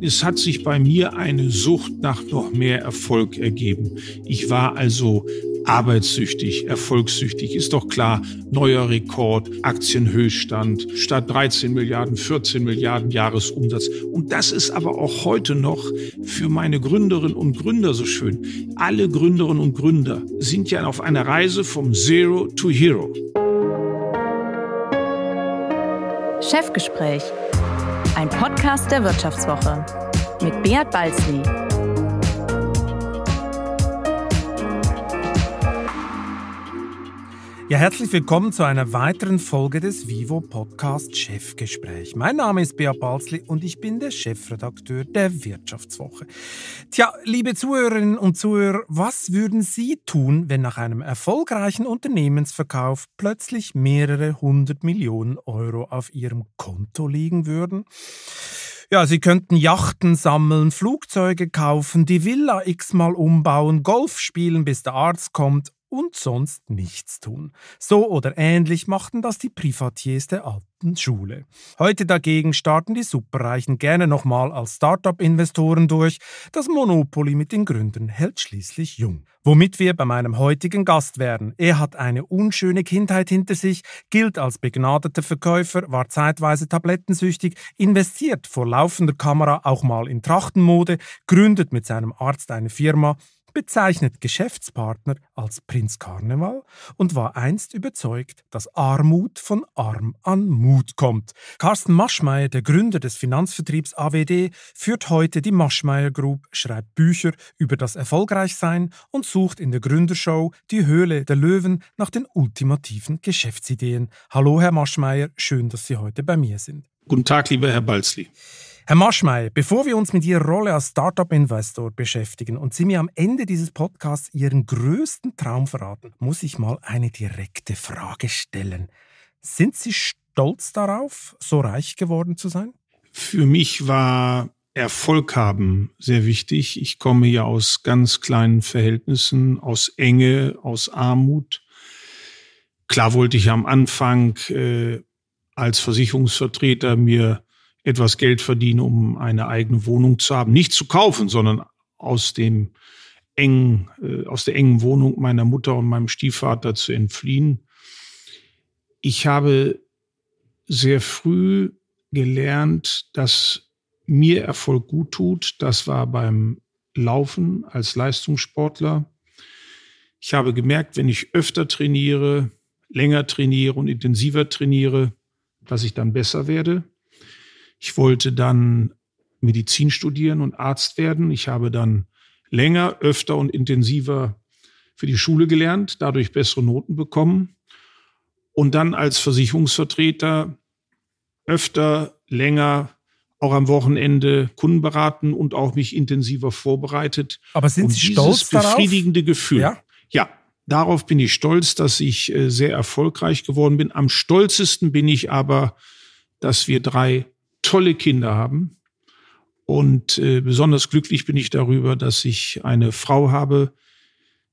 Es hat sich bei mir eine Sucht nach noch mehr Erfolg ergeben. Ich war also arbeitssüchtig, erfolgssüchtig, ist doch klar. Neuer Rekord, Aktienhöchststand, statt 13 Milliarden, 14 Milliarden Jahresumsatz. Und das ist aber auch heute noch für meine Gründerinnen und Gründer so schön. Alle Gründerinnen und Gründer sind ja auf einer Reise vom Zero to Hero. Chefgespräch ein Podcast der Wirtschaftswoche mit Beat Balzli. Ja, herzlich willkommen zu einer weiteren Folge des Vivo Podcast Chefgespräch. Mein Name ist Bea Balzli und ich bin der Chefredakteur der Wirtschaftswoche. Tja, liebe Zuhörerinnen und Zuhörer, was würden Sie tun, wenn nach einem erfolgreichen Unternehmensverkauf plötzlich mehrere hundert Millionen Euro auf Ihrem Konto liegen würden? Ja, sie könnten Yachten sammeln, Flugzeuge kaufen, die Villa x-mal umbauen, Golf spielen, bis der Arzt kommt und sonst nichts tun. So oder ähnlich machten das die Privatiers der alten Schule. Heute dagegen starten die Superreichen gerne nochmal als Start-up-Investoren durch. Das Monopoly mit den Gründern hält schließlich jung. Womit wir bei meinem heutigen Gast werden. Er hat eine unschöne Kindheit hinter sich, gilt als begnadeter Verkäufer, war zeitweise tablettensüchtig, investiert vor laufender Kamera auch mal in Trachtenmode, gründet mit seinem Arzt eine Firma, bezeichnet Geschäftspartner als Prinz Karneval und war einst überzeugt, dass Armut von Arm an Mut kommt. Carsten Maschmeyer, der Gründer des Finanzvertriebs AWD, führt heute die Maschmeyer Group, schreibt Bücher über das Erfolgreichsein und sucht in der Gründershow Die Höhle der Löwen nach den ultimativen Geschäftsideen. Hallo, Herr Maschmeyer, schön, dass Sie heute bei mir sind. Guten Tag, lieber Herr Balzli. Herr Maschmey, bevor wir uns mit Ihrer Rolle als Startup-Investor beschäftigen und Sie mir am Ende dieses Podcasts Ihren größten Traum verraten, muss ich mal eine direkte Frage stellen. Sind Sie stolz darauf, so reich geworden zu sein? Für mich war Erfolg haben sehr wichtig. Ich komme ja aus ganz kleinen Verhältnissen, aus Enge, aus Armut. Klar wollte ich am Anfang äh, als Versicherungsvertreter mir etwas Geld verdiene, um eine eigene Wohnung zu haben. Nicht zu kaufen, sondern aus dem engen, äh, aus der engen Wohnung meiner Mutter und meinem Stiefvater zu entfliehen. Ich habe sehr früh gelernt, dass mir Erfolg gut tut. Das war beim Laufen als Leistungssportler. Ich habe gemerkt, wenn ich öfter trainiere, länger trainiere und intensiver trainiere, dass ich dann besser werde. Ich wollte dann Medizin studieren und Arzt werden. Ich habe dann länger, öfter und intensiver für die Schule gelernt, dadurch bessere Noten bekommen und dann als Versicherungsvertreter öfter, länger, auch am Wochenende Kunden beraten und auch mich intensiver vorbereitet. Aber sind und Sie stolz Das befriedigende Gefühl. Ja? ja, darauf bin ich stolz, dass ich äh, sehr erfolgreich geworden bin. Am stolzesten bin ich aber, dass wir drei tolle Kinder haben. Und äh, besonders glücklich bin ich darüber, dass ich eine Frau habe,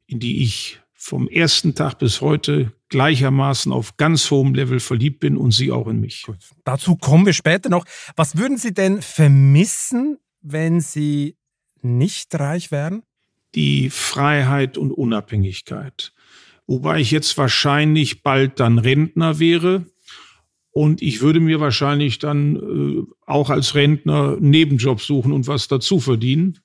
in die ich vom ersten Tag bis heute gleichermaßen auf ganz hohem Level verliebt bin und sie auch in mich. Gut. Dazu kommen wir später noch. Was würden Sie denn vermissen, wenn Sie nicht reich wären? Die Freiheit und Unabhängigkeit. Wobei ich jetzt wahrscheinlich bald dann Rentner wäre und ich würde mir wahrscheinlich dann äh, auch als Rentner einen Nebenjob suchen und was dazu verdienen.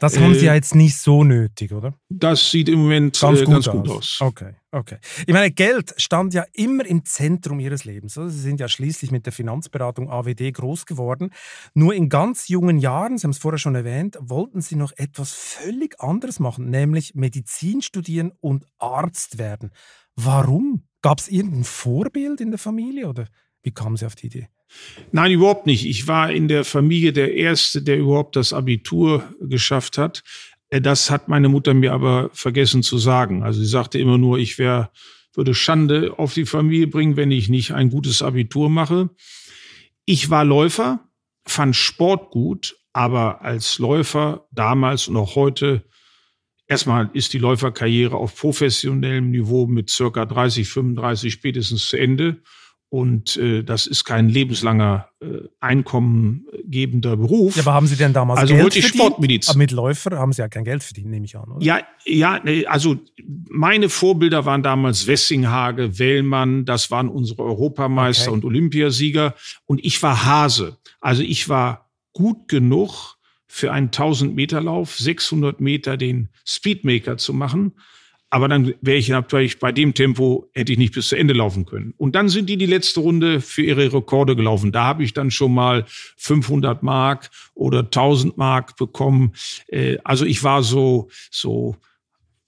Das haben Sie äh, ja jetzt nicht so nötig, oder? Das sieht im Moment ganz, äh, gut, ganz gut aus. Okay, okay. Ich meine, Geld stand ja immer im Zentrum Ihres Lebens. Sie sind ja schließlich mit der Finanzberatung AWD groß geworden. Nur in ganz jungen Jahren, Sie haben es vorher schon erwähnt, wollten Sie noch etwas völlig anderes machen, nämlich Medizin studieren und Arzt werden. Warum? Gab es irgendein Vorbild in der Familie oder wie kamen Sie auf die Idee? Nein, überhaupt nicht. Ich war in der Familie der Erste, der überhaupt das Abitur geschafft hat. Äh, das hat meine Mutter mir aber vergessen zu sagen. Also sie sagte immer nur, ich wäre, würde Schande auf die Familie bringen, wenn ich nicht ein gutes Abitur mache. Ich war Läufer, fand Sport gut, aber als Läufer damals und auch heute Erstmal ist die Läuferkarriere auf professionellem Niveau mit circa 30, 35 spätestens zu Ende. Und äh, das ist kein lebenslanger äh, einkommengebender Beruf. Ja, aber haben Sie denn damals also Geld holte Sportmediz. Aber ah, mit Läufer haben Sie ja kein Geld verdient, nehme ich an, oder? Ja, ja, ne, also meine Vorbilder waren damals Wessinghage, Wellmann, das waren unsere Europameister okay. und Olympiasieger. Und ich war Hase. Also ich war gut genug für einen 1000-Meter-Lauf, 600 Meter den Speedmaker zu machen aber dann wäre ich natürlich bei dem Tempo, hätte ich nicht bis zu Ende laufen können. Und dann sind die die letzte Runde für ihre Rekorde gelaufen. Da habe ich dann schon mal 500 Mark oder 1000 Mark bekommen. Äh, also ich war so, so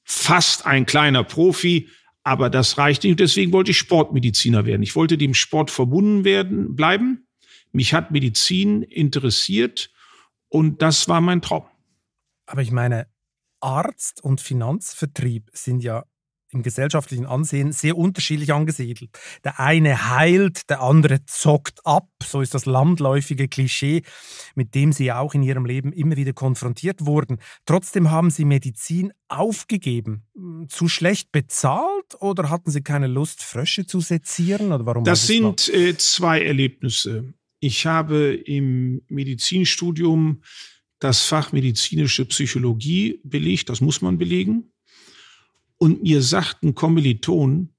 fast ein kleiner Profi. Aber das reicht nicht. Deswegen wollte ich Sportmediziner werden. Ich wollte dem Sport verbunden werden, bleiben. Mich hat Medizin interessiert. Und das war mein Traum. Aber ich meine, Arzt und Finanzvertrieb sind ja im gesellschaftlichen Ansehen sehr unterschiedlich angesiedelt. Der eine heilt, der andere zockt ab, so ist das landläufige Klischee, mit dem sie auch in ihrem Leben immer wieder konfrontiert wurden. Trotzdem haben sie Medizin aufgegeben. Hm, zu schlecht bezahlt oder hatten sie keine Lust, Frösche zu sezieren? Oder warum das sind äh, zwei Erlebnisse. Ich habe im Medizinstudium das Fach medizinische Psychologie belegt, das muss man belegen. Und mir sagt ein Kommiliton,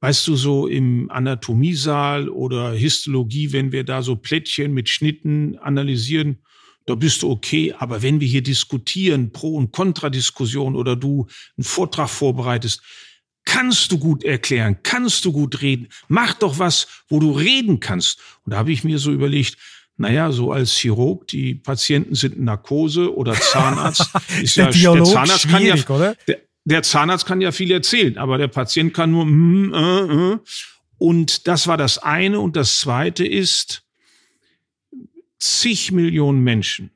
weißt du, so im Anatomiesaal oder Histologie, wenn wir da so Plättchen mit Schnitten analysieren, da bist du okay. Aber wenn wir hier diskutieren, Pro- und Kontradiskussion oder du einen Vortrag vorbereitest, kannst du gut erklären, kannst du gut reden, mach doch was, wo du reden kannst. Und da habe ich mir so überlegt, naja, so als Chirurg, die Patienten sind Narkose oder Zahnarzt. ist ja, Dialog der Zahnarzt kann ja, oder? Der, der, Zahnarzt kann ja viel erzählen, aber der Patient kann nur, mm, äh, äh. und das war das eine. Und das zweite ist, zig Millionen Menschen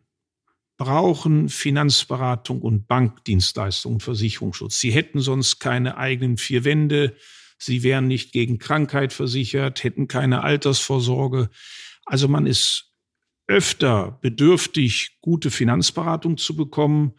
brauchen Finanzberatung und Bankdienstleistungen und Versicherungsschutz. Sie hätten sonst keine eigenen vier Wände. Sie wären nicht gegen Krankheit versichert, hätten keine Altersvorsorge. Also man ist öfter bedürftig, gute Finanzberatung zu bekommen,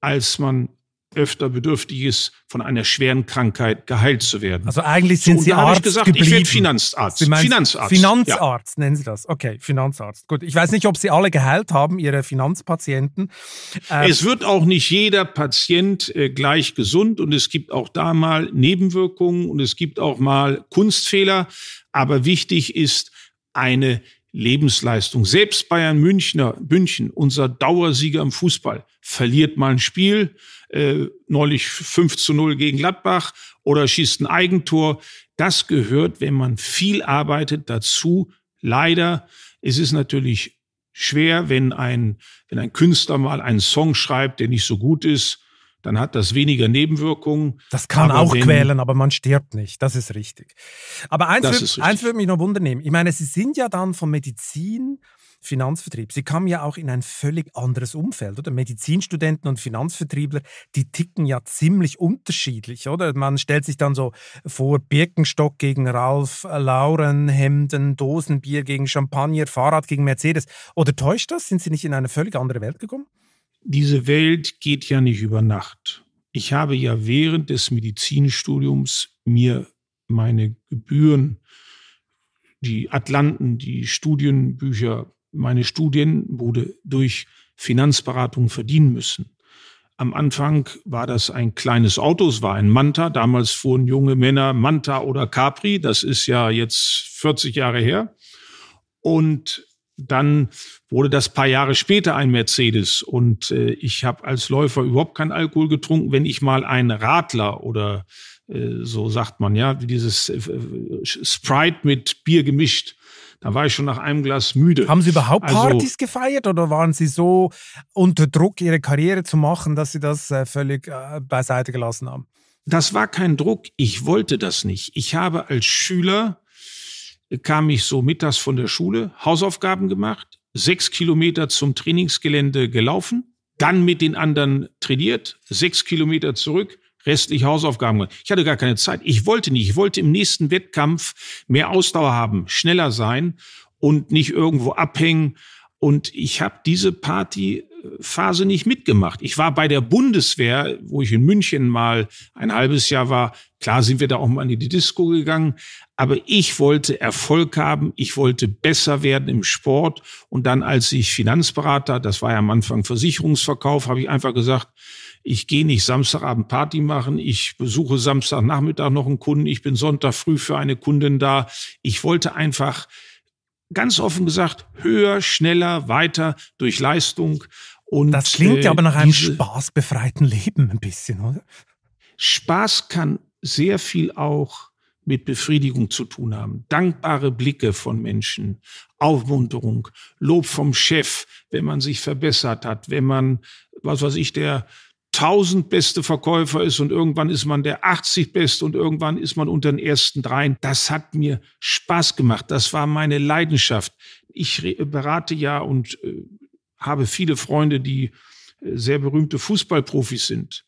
als man öfter bedürftig ist, von einer schweren Krankheit geheilt zu werden. Also eigentlich sind so, Sie Arzt ich gesagt, geblieben. Ich bin Finanzarzt. Sie Finanzarzt. Finanzarzt ja. nennen Sie das. Okay, Finanzarzt. Gut, ich weiß nicht, ob Sie alle geheilt haben, Ihre Finanzpatienten. Ähm es wird auch nicht jeder Patient äh, gleich gesund und es gibt auch da mal Nebenwirkungen und es gibt auch mal Kunstfehler. Aber wichtig ist eine Lebensleistung. Selbst Bayern Münchner, München, unser Dauersieger im Fußball, verliert mal ein Spiel, äh, neulich 5 zu 0 gegen Gladbach oder schießt ein Eigentor. Das gehört, wenn man viel arbeitet, dazu. Leider, es ist natürlich schwer, wenn ein, wenn ein Künstler mal einen Song schreibt, der nicht so gut ist dann hat das weniger Nebenwirkungen. Das kann aber auch quälen, aber man stirbt nicht. Das ist richtig. Aber eins, wird, richtig. eins würde mich noch wundern nehmen. Ich meine, Sie sind ja dann von Medizin Finanzvertrieb. Sie kamen ja auch in ein völlig anderes Umfeld, oder? Medizinstudenten und Finanzvertriebler, die ticken ja ziemlich unterschiedlich, oder? Man stellt sich dann so vor, Birkenstock gegen Ralf, Lauren, Hemden, Dosenbier gegen Champagner, Fahrrad gegen Mercedes. Oder täuscht das? Sind Sie nicht in eine völlig andere Welt gekommen? Diese Welt geht ja nicht über Nacht. Ich habe ja während des Medizinstudiums mir meine Gebühren, die Atlanten, die Studienbücher, meine Studienbude durch Finanzberatung verdienen müssen. Am Anfang war das ein kleines Auto, es war ein Manta. Damals fuhren junge Männer Manta oder Capri. Das ist ja jetzt 40 Jahre her. Und dann wurde das paar Jahre später ein Mercedes und äh, ich habe als Läufer überhaupt keinen Alkohol getrunken. Wenn ich mal einen Radler oder äh, so sagt man ja, dieses äh, Sprite mit Bier gemischt, da war ich schon nach einem Glas müde. Haben Sie überhaupt also, Partys gefeiert oder waren Sie so unter Druck, Ihre Karriere zu machen, dass Sie das äh, völlig äh, beiseite gelassen haben? Das war kein Druck. Ich wollte das nicht. Ich habe als Schüler kam ich so mittags von der Schule, Hausaufgaben gemacht, sechs Kilometer zum Trainingsgelände gelaufen, dann mit den anderen trainiert, sechs Kilometer zurück, restliche Hausaufgaben gemacht. Ich hatte gar keine Zeit. Ich wollte nicht. Ich wollte im nächsten Wettkampf mehr Ausdauer haben, schneller sein und nicht irgendwo abhängen. Und ich habe diese Party Phase nicht mitgemacht. Ich war bei der Bundeswehr, wo ich in München mal ein halbes Jahr war. Klar sind wir da auch mal in die Disco gegangen, aber ich wollte Erfolg haben, ich wollte besser werden im Sport. Und dann, als ich Finanzberater, das war ja am Anfang Versicherungsverkauf, habe ich einfach gesagt, ich gehe nicht Samstagabend Party machen, ich besuche Samstagnachmittag noch einen Kunden, ich bin Sonntag früh für eine Kundin da. Ich wollte einfach ganz offen gesagt höher, schneller, weiter durch Leistung. Und das klingt ja äh, aber nach einem spaßbefreiten Leben ein bisschen, oder? Spaß kann sehr viel auch mit Befriedigung zu tun haben. Dankbare Blicke von Menschen, Aufmunterung, Lob vom Chef, wenn man sich verbessert hat, wenn man, was weiß ich, der tausendbeste Verkäufer ist und irgendwann ist man der 80 beste und irgendwann ist man unter den ersten dreien. Das hat mir Spaß gemacht. Das war meine Leidenschaft. Ich berate ja und äh, habe viele Freunde, die äh, sehr berühmte Fußballprofis sind.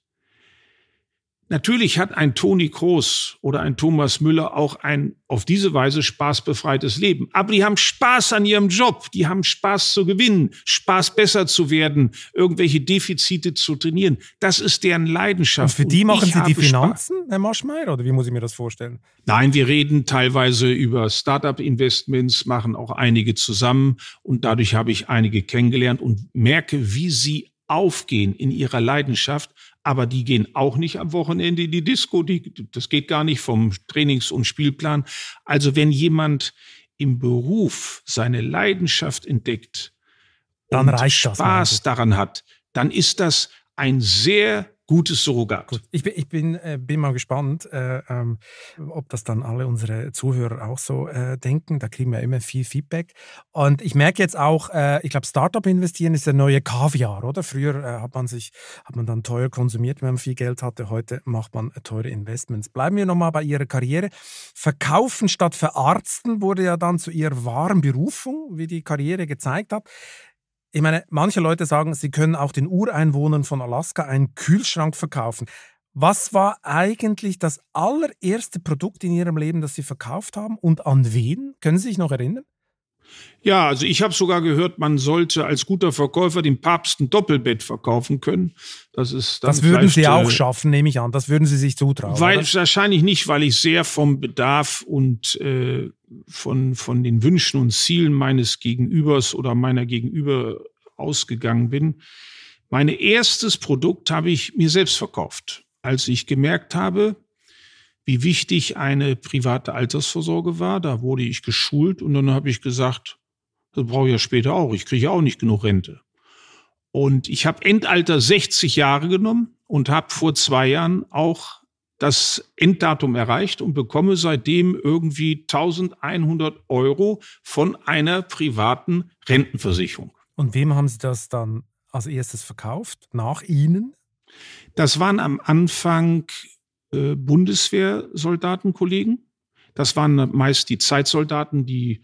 Natürlich hat ein Toni Kroos oder ein Thomas Müller auch ein auf diese Weise spaßbefreites Leben. Aber die haben Spaß an ihrem Job. Die haben Spaß zu gewinnen, Spaß besser zu werden, irgendwelche Defizite zu trainieren. Das ist deren Leidenschaft. Und für die machen Sie die Finanzen, Spaß. Herr Moschmeier? Oder wie muss ich mir das vorstellen? Nein, wir reden teilweise über Startup-Investments, machen auch einige zusammen. Und dadurch habe ich einige kennengelernt und merke, wie sie aufgehen in ihrer Leidenschaft, aber die gehen auch nicht am Wochenende in die Disco. Die, das geht gar nicht vom Trainings- und Spielplan. Also wenn jemand im Beruf seine Leidenschaft entdeckt dann und Spaß daran hat, dann ist das ein sehr gutes Surrogat. Gut. Ich bin, ich bin, äh, bin mal gespannt, äh, ähm, ob das dann alle unsere Zuhörer auch so äh, denken. Da kriegen wir immer viel Feedback. Und ich merke jetzt auch, äh, ich glaube, Startup investieren ist der neue Kaviar, oder? Früher äh, hat man sich, hat man dann teuer konsumiert, wenn man viel Geld hatte. Heute macht man äh, teure Investments. Bleiben wir nochmal bei Ihrer Karriere. Verkaufen statt verarzten wurde ja dann zu Ihrer wahren Berufung, wie die Karriere gezeigt hat. Ich meine, manche Leute sagen, sie können auch den Ureinwohnern von Alaska einen Kühlschrank verkaufen. Was war eigentlich das allererste Produkt in Ihrem Leben, das Sie verkauft haben und an wen? Können Sie sich noch erinnern? Ja, also ich habe sogar gehört, man sollte als guter Verkäufer dem Papst ein Doppelbett verkaufen können. Das ist Das würden Sie auch äh, schaffen, nehme ich an. Das würden Sie sich zutrauen. Weil, oder? wahrscheinlich nicht, weil ich sehr vom Bedarf und äh, von, von den Wünschen und Zielen meines Gegenübers oder meiner Gegenüber ausgegangen bin. Mein erstes Produkt habe ich mir selbst verkauft, als ich gemerkt habe, wie wichtig eine private Altersvorsorge war. Da wurde ich geschult und dann habe ich gesagt, das brauche ich ja später auch. Ich kriege ja auch nicht genug Rente. Und ich habe Endalter 60 Jahre genommen und habe vor zwei Jahren auch das Enddatum erreicht und bekomme seitdem irgendwie 1100 Euro von einer privaten Rentenversicherung. Und wem haben Sie das dann als erstes verkauft? Nach Ihnen? Das waren am Anfang äh, Bundeswehrsoldatenkollegen. Das waren meist die Zeitsoldaten, die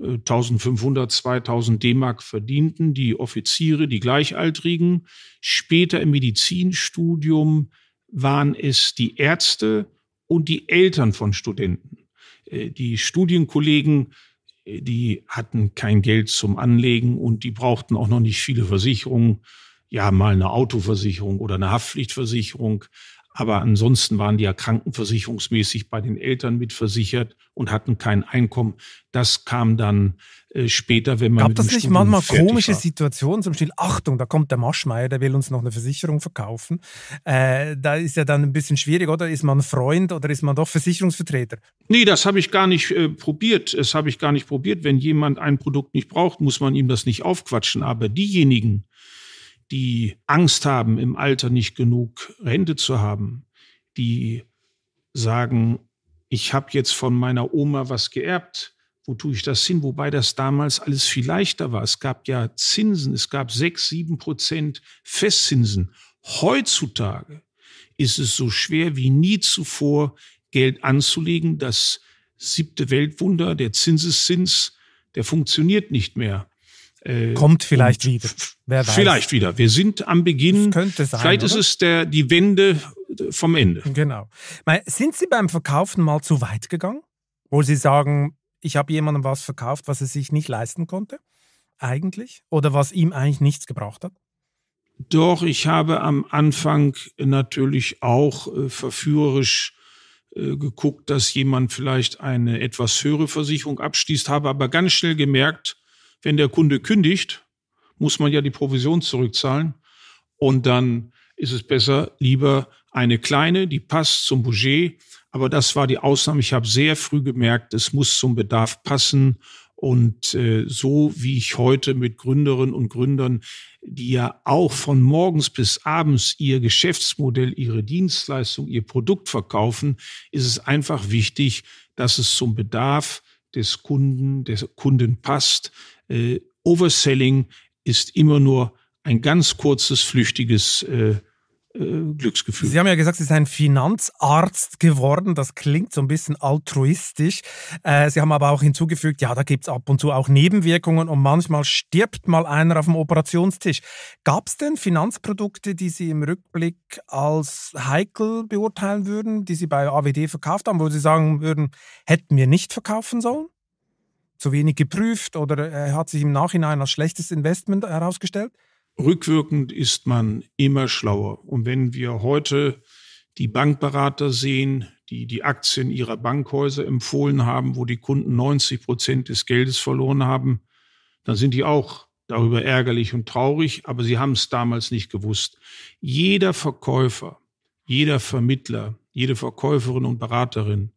1500, äh, 2000 D-Mark verdienten, die Offiziere, die Gleichaltrigen. Später im Medizinstudium waren es die Ärzte und die Eltern von Studenten. Äh, die Studienkollegen, äh, die hatten kein Geld zum Anlegen und die brauchten auch noch nicht viele Versicherungen. Ja, mal eine Autoversicherung oder eine Haftpflichtversicherung. Aber ansonsten waren die ja krankenversicherungsmäßig bei den Eltern mitversichert und hatten kein Einkommen. Das kam dann äh, später, wenn man. Gab das nicht Studium manchmal komische war. Situationen zum Beispiel? Achtung, da kommt der Maschmeier, der will uns noch eine Versicherung verkaufen. Äh, da ist ja dann ein bisschen schwierig, oder? Ist man Freund oder ist man doch Versicherungsvertreter? Nee, das habe ich gar nicht äh, probiert. Das habe ich gar nicht probiert. Wenn jemand ein Produkt nicht braucht, muss man ihm das nicht aufquatschen. Aber diejenigen, die Angst haben, im Alter nicht genug Rente zu haben, die sagen, ich habe jetzt von meiner Oma was geerbt, wo tue ich das hin? Wobei das damals alles viel leichter war. Es gab ja Zinsen, es gab sechs, sieben Prozent Festzinsen. Heutzutage ist es so schwer wie nie zuvor, Geld anzulegen. Das siebte Weltwunder, der Zinseszins, der funktioniert nicht mehr. Äh, Kommt vielleicht wieder. Wer weiß. Vielleicht wieder. Wir sind am Beginn. Das könnte sein. Vielleicht oder? ist es der, die Wende äh, vom Ende. Genau. Sind Sie beim Verkaufen mal zu weit gegangen? Wo Sie sagen, ich habe jemandem was verkauft, was er sich nicht leisten konnte? Eigentlich? Oder was ihm eigentlich nichts gebracht hat? Doch, ich habe am Anfang natürlich auch äh, verführerisch äh, geguckt, dass jemand vielleicht eine etwas höhere Versicherung abschließt, habe aber ganz schnell gemerkt, wenn der Kunde kündigt, muss man ja die Provision zurückzahlen. Und dann ist es besser, lieber eine kleine, die passt zum Budget. Aber das war die Ausnahme. Ich habe sehr früh gemerkt, es muss zum Bedarf passen. Und äh, so wie ich heute mit Gründerinnen und Gründern, die ja auch von morgens bis abends ihr Geschäftsmodell, ihre Dienstleistung, ihr Produkt verkaufen, ist es einfach wichtig, dass es zum Bedarf des Kunden, des Kunden passt, äh, Overselling ist immer nur ein ganz kurzes, flüchtiges äh, äh Glücksgefühl. Sie haben ja gesagt, Sie sind ein Finanzarzt geworden. Das klingt so ein bisschen altruistisch. Äh, Sie haben aber auch hinzugefügt, ja, da gibt es ab und zu auch Nebenwirkungen und manchmal stirbt mal einer auf dem Operationstisch. Gab es denn Finanzprodukte, die Sie im Rückblick als heikel beurteilen würden, die Sie bei AWD verkauft haben, wo Sie sagen würden, hätten wir nicht verkaufen sollen? zu wenig geprüft oder äh, er hat sich im Nachhinein als schlechtes Investment herausgestellt? Rückwirkend ist man immer schlauer. Und wenn wir heute die Bankberater sehen, die die Aktien ihrer Bankhäuser empfohlen haben, wo die Kunden 90 Prozent des Geldes verloren haben, dann sind die auch darüber ärgerlich und traurig, aber sie haben es damals nicht gewusst. Jeder Verkäufer, jeder Vermittler, jede Verkäuferin und Beraterin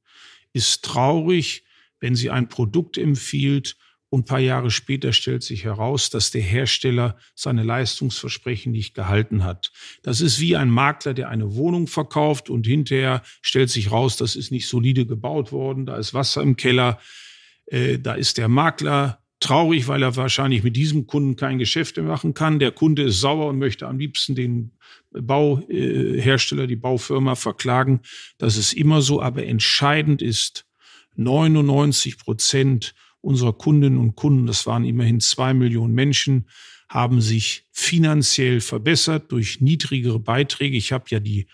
ist traurig, wenn sie ein Produkt empfiehlt und ein paar Jahre später stellt sich heraus, dass der Hersteller seine Leistungsversprechen nicht gehalten hat. Das ist wie ein Makler, der eine Wohnung verkauft und hinterher stellt sich heraus, das ist nicht solide gebaut worden, da ist Wasser im Keller, äh, da ist der Makler traurig, weil er wahrscheinlich mit diesem Kunden kein Geschäft mehr machen kann. Der Kunde ist sauer und möchte am liebsten den Bauhersteller, äh, die Baufirma verklagen. Das ist immer so, aber entscheidend ist, 99 Prozent unserer Kundinnen und Kunden, das waren immerhin zwei Millionen Menschen, haben sich finanziell verbessert durch niedrigere Beiträge. Ich habe ja die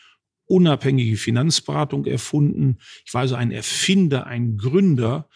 unabhängige Finanzberatung erfunden. Ich war also ein Erfinder, ein Gründer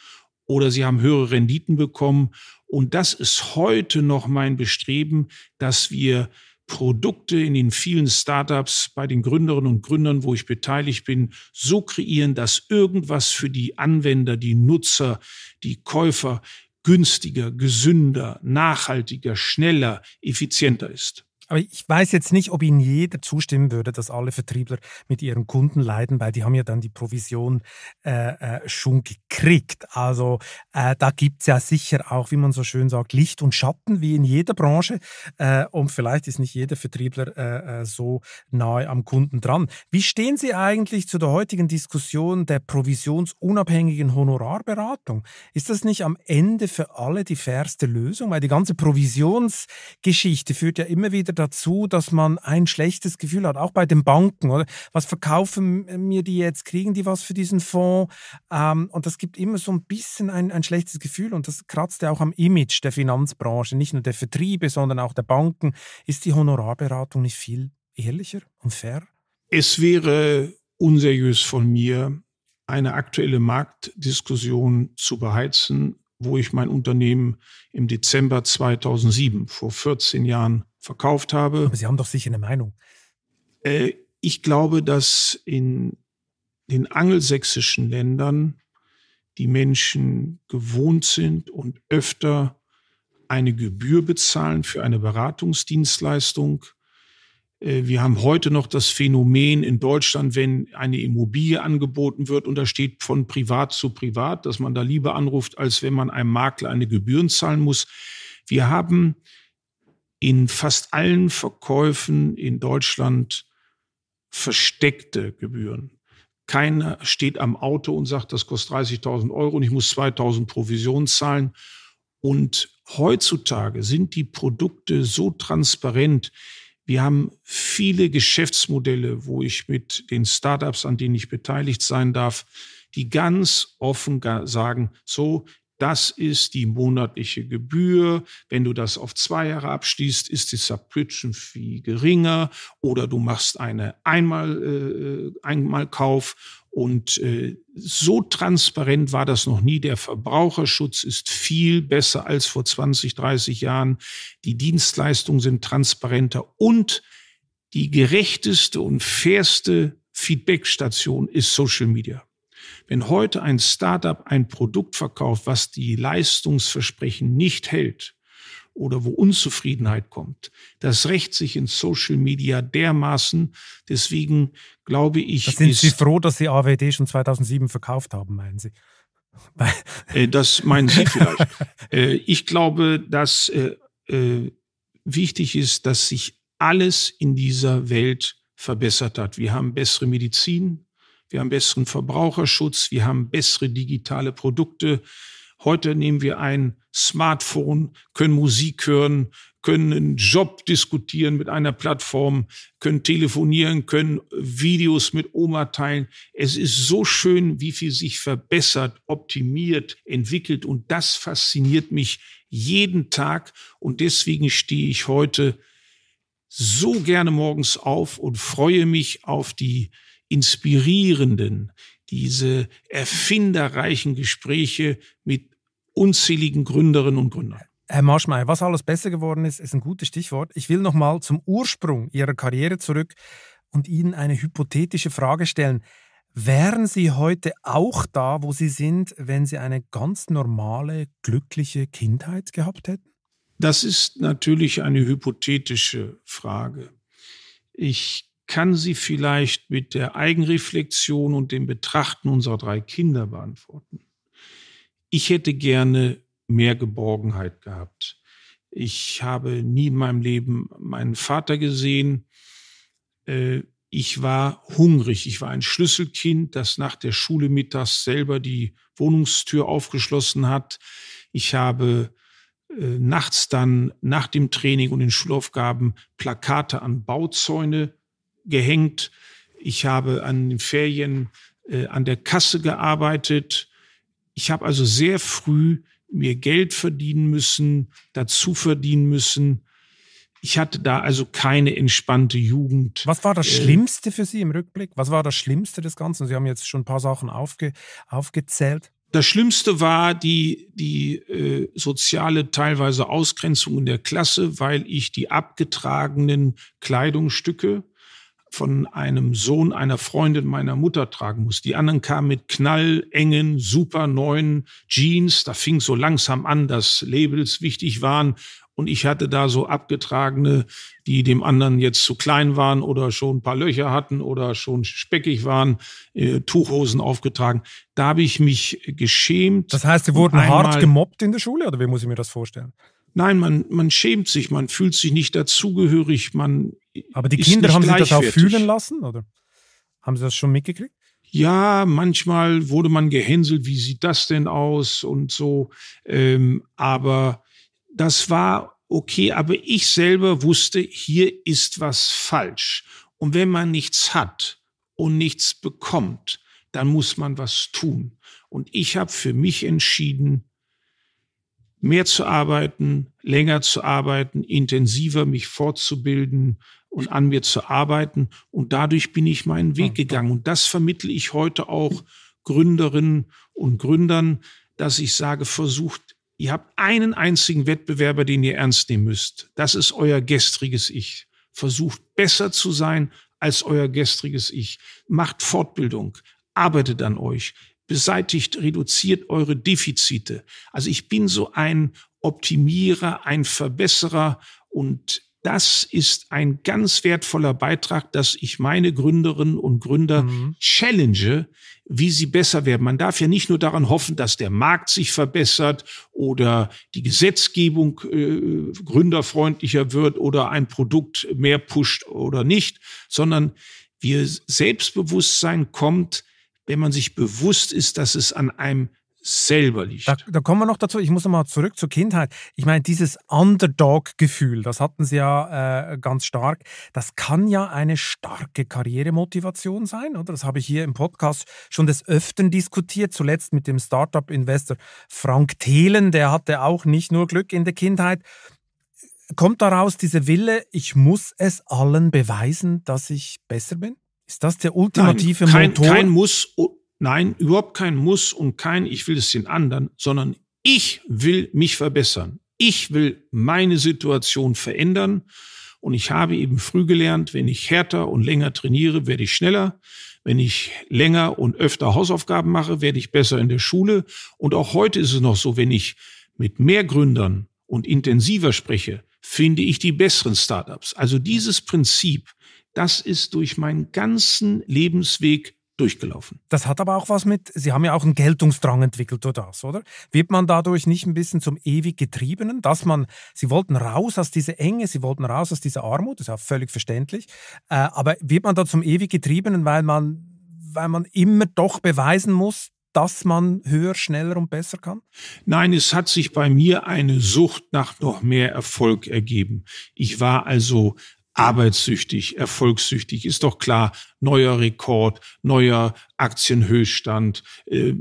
oder sie haben höhere Renditen bekommen. Und das ist heute noch mein Bestreben, dass wir Produkte in den vielen Startups bei den Gründerinnen und Gründern, wo ich beteiligt bin, so kreieren, dass irgendwas für die Anwender, die Nutzer, die Käufer günstiger, gesünder, nachhaltiger, schneller, effizienter ist. Aber ich weiß jetzt nicht, ob Ihnen jeder zustimmen würde, dass alle Vertriebler mit ihren Kunden leiden, weil die haben ja dann die Provision äh, äh, schon gekriegt. Also äh, da gibt es ja sicher auch, wie man so schön sagt, Licht und Schatten, wie in jeder Branche. Äh, und vielleicht ist nicht jeder Vertriebler äh, äh, so nahe am Kunden dran. Wie stehen Sie eigentlich zu der heutigen Diskussion der provisionsunabhängigen Honorarberatung? Ist das nicht am Ende für alle die fairste Lösung? Weil die ganze Provisionsgeschichte führt ja immer wieder dazu, dass man ein schlechtes Gefühl hat, auch bei den Banken. Oder? Was verkaufen mir die jetzt? Kriegen die was für diesen Fonds? Ähm, und das gibt immer so ein bisschen ein, ein schlechtes Gefühl und das kratzt ja auch am Image der Finanzbranche, nicht nur der Vertriebe, sondern auch der Banken. Ist die Honorarberatung nicht viel ehrlicher und fair? Es wäre unseriös von mir, eine aktuelle Marktdiskussion zu beheizen, wo ich mein Unternehmen im Dezember 2007, vor 14 Jahren, verkauft habe. Aber Sie haben doch sicher eine Meinung. Äh, ich glaube, dass in den angelsächsischen Ländern die Menschen gewohnt sind und öfter eine Gebühr bezahlen für eine Beratungsdienstleistung. Äh, wir haben heute noch das Phänomen in Deutschland, wenn eine Immobilie angeboten wird und da steht von privat zu privat, dass man da lieber anruft, als wenn man einem Makler eine Gebühren zahlen muss. Wir haben in fast allen Verkäufen in Deutschland versteckte Gebühren. Keiner steht am Auto und sagt, das kostet 30.000 Euro und ich muss 2.000 Provision zahlen. Und heutzutage sind die Produkte so transparent. Wir haben viele Geschäftsmodelle, wo ich mit den Startups, an denen ich beteiligt sein darf, die ganz offen sagen, so, das ist die monatliche Gebühr. Wenn du das auf zwei Jahre abschließt, ist die Subscription Fee geringer oder du machst eine Einmal, äh, Einmalkauf und äh, so transparent war das noch nie. Der Verbraucherschutz ist viel besser als vor 20, 30 Jahren. Die Dienstleistungen sind transparenter und die gerechteste und fairste Feedbackstation ist Social Media. Wenn heute ein Startup ein Produkt verkauft, was die Leistungsversprechen nicht hält oder wo Unzufriedenheit kommt, das rächt sich in Social Media dermaßen. Deswegen glaube ich. Da sind Sie froh, dass Sie AWD schon 2007 verkauft haben, meinen Sie? Äh, das meinen Sie vielleicht. Äh, ich glaube, dass äh, wichtig ist, dass sich alles in dieser Welt verbessert hat. Wir haben bessere Medizin, wir haben besseren Verbraucherschutz, wir haben bessere digitale Produkte. Heute nehmen wir ein Smartphone, können Musik hören, können einen Job diskutieren mit einer Plattform, können telefonieren, können Videos mit Oma teilen. Es ist so schön, wie viel sich verbessert, optimiert, entwickelt und das fasziniert mich jeden Tag und deswegen stehe ich heute so gerne morgens auf und freue mich auf die inspirierenden, diese erfinderreichen Gespräche mit unzähligen Gründerinnen und Gründern. Herr Marschmeier, was alles besser geworden ist, ist ein gutes Stichwort. Ich will nochmal zum Ursprung Ihrer Karriere zurück und Ihnen eine hypothetische Frage stellen. Wären Sie heute auch da, wo Sie sind, wenn Sie eine ganz normale, glückliche Kindheit gehabt hätten? Das ist natürlich eine hypothetische Frage. Ich kann sie vielleicht mit der Eigenreflexion und dem Betrachten unserer drei Kinder beantworten. Ich hätte gerne mehr Geborgenheit gehabt. Ich habe nie in meinem Leben meinen Vater gesehen. Äh, ich war hungrig. Ich war ein Schlüsselkind, das nach der Schule mittags selber die Wohnungstür aufgeschlossen hat. Ich habe äh, nachts dann nach dem Training und den Schulaufgaben Plakate an Bauzäune gehängt. Ich habe an den Ferien äh, an der Kasse gearbeitet. Ich habe also sehr früh mir Geld verdienen müssen, dazu verdienen müssen. Ich hatte da also keine entspannte Jugend. Was war das äh, Schlimmste für Sie im Rückblick? Was war das Schlimmste des Ganzen? Sie haben jetzt schon ein paar Sachen aufge aufgezählt. Das Schlimmste war die, die äh, soziale teilweise Ausgrenzung in der Klasse, weil ich die abgetragenen Kleidungsstücke von einem Sohn einer Freundin meiner Mutter tragen muss. Die anderen kamen mit knallengen, super neuen Jeans. Da fing so langsam an, dass Labels wichtig waren. Und ich hatte da so abgetragene, die dem anderen jetzt zu klein waren oder schon ein paar Löcher hatten oder schon speckig waren, äh, Tuchhosen aufgetragen. Da habe ich mich geschämt. Das heißt, sie wurden hart gemobbt in der Schule oder wie muss ich mir das vorstellen? Nein, man, man schämt sich, man fühlt sich nicht dazugehörig, man. Aber die Kinder haben sich das auch fühlen lassen, oder? Haben sie das schon mitgekriegt? Ja, manchmal wurde man gehänselt, wie sieht das denn aus und so. Ähm, aber das war okay, aber ich selber wusste, hier ist was falsch. Und wenn man nichts hat und nichts bekommt, dann muss man was tun. Und ich habe für mich entschieden, mehr zu arbeiten, länger zu arbeiten, intensiver mich fortzubilden und an mir zu arbeiten. Und dadurch bin ich meinen Weg gegangen. Und das vermittle ich heute auch Gründerinnen und Gründern, dass ich sage, versucht, ihr habt einen einzigen Wettbewerber, den ihr ernst nehmen müsst. Das ist euer gestriges Ich. Versucht besser zu sein als euer gestriges Ich. Macht Fortbildung. Arbeitet an euch beseitigt, reduziert eure Defizite. Also ich bin so ein Optimierer, ein Verbesserer und das ist ein ganz wertvoller Beitrag, dass ich meine Gründerinnen und Gründer mhm. challenge, wie sie besser werden. Man darf ja nicht nur daran hoffen, dass der Markt sich verbessert oder die Gesetzgebung äh, gründerfreundlicher wird oder ein Produkt mehr pusht oder nicht, sondern wir Selbstbewusstsein kommt wenn man sich bewusst ist, dass es an einem selber liegt. Da, da, kommen wir noch dazu. Ich muss nochmal zurück zur Kindheit. Ich meine, dieses Underdog-Gefühl, das hatten Sie ja äh, ganz stark. Das kann ja eine starke Karrieremotivation sein, oder? Das habe ich hier im Podcast schon des Öfteren diskutiert. Zuletzt mit dem Startup-Investor Frank Thelen. Der hatte auch nicht nur Glück in der Kindheit. Kommt daraus dieser Wille, ich muss es allen beweisen, dass ich besser bin? Ist das der ultimative nein, kein, Motor? Kein Muss, nein, überhaupt kein Muss und kein Ich will es den anderen, sondern ich will mich verbessern. Ich will meine Situation verändern. Und ich habe eben früh gelernt, wenn ich härter und länger trainiere, werde ich schneller. Wenn ich länger und öfter Hausaufgaben mache, werde ich besser in der Schule. Und auch heute ist es noch so, wenn ich mit mehr Gründern und intensiver spreche, finde ich die besseren Startups. Also dieses Prinzip, das ist durch meinen ganzen Lebensweg durchgelaufen. Das hat aber auch was mit, Sie haben ja auch einen Geltungsdrang entwickelt oder das, oder? Wird man dadurch nicht ein bisschen zum ewig Getriebenen, dass man, Sie wollten raus aus dieser Enge, Sie wollten raus aus dieser Armut, das ist ja völlig verständlich, äh, aber wird man da zum ewig Getriebenen, weil man, weil man immer doch beweisen muss, dass man höher, schneller und besser kann? Nein, es hat sich bei mir eine Sucht nach noch mehr Erfolg ergeben. Ich war also arbeitssüchtig, erfolgssüchtig, ist doch klar neuer Rekord, neuer Aktienhöchststand, äh,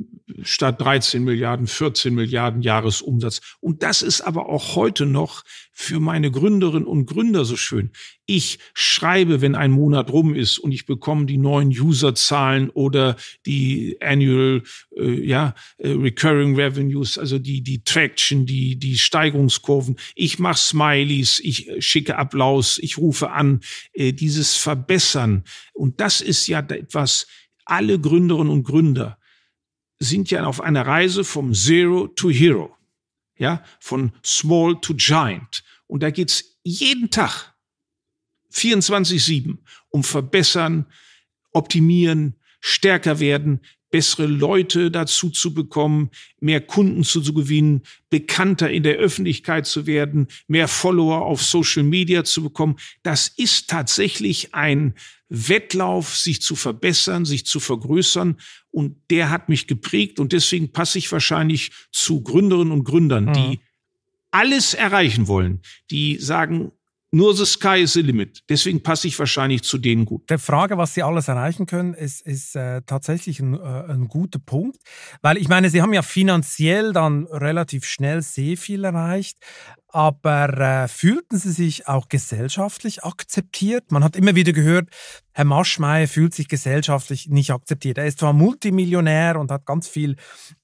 statt 13 Milliarden, 14 Milliarden Jahresumsatz. Und das ist aber auch heute noch für meine Gründerinnen und Gründer so schön. Ich schreibe, wenn ein Monat rum ist und ich bekomme die neuen Userzahlen oder die Annual äh, ja, äh, Recurring Revenues, also die, die Traction, die, die Steigerungskurven. Ich mache Smileys, ich schicke Applaus, ich rufe an. Äh, dieses Verbessern und das das ist ja etwas, alle Gründerinnen und Gründer sind ja auf einer Reise vom Zero to Hero, ja, von Small to Giant. Und da geht es jeden Tag 24-7 um Verbessern, Optimieren, stärker werden, bessere Leute dazu zu bekommen, mehr Kunden zu, gewinnen, bekannter in der Öffentlichkeit zu werden, mehr Follower auf Social Media zu bekommen. Das ist tatsächlich ein Wettlauf, sich zu verbessern, sich zu vergrößern. Und der hat mich geprägt und deswegen passe ich wahrscheinlich zu Gründerinnen und Gründern, mhm. die alles erreichen wollen, die sagen, nur the sky is the limit. Deswegen passe ich wahrscheinlich zu denen gut. Der Frage, was sie alles erreichen können, ist, ist äh, tatsächlich ein, äh, ein, guter Punkt. Weil ich meine, sie haben ja finanziell dann relativ schnell sehr viel erreicht aber äh, fühlten Sie sich auch gesellschaftlich akzeptiert? Man hat immer wieder gehört, Herr Maschmeyer fühlt sich gesellschaftlich nicht akzeptiert. Er ist zwar Multimillionär und hat ganz viel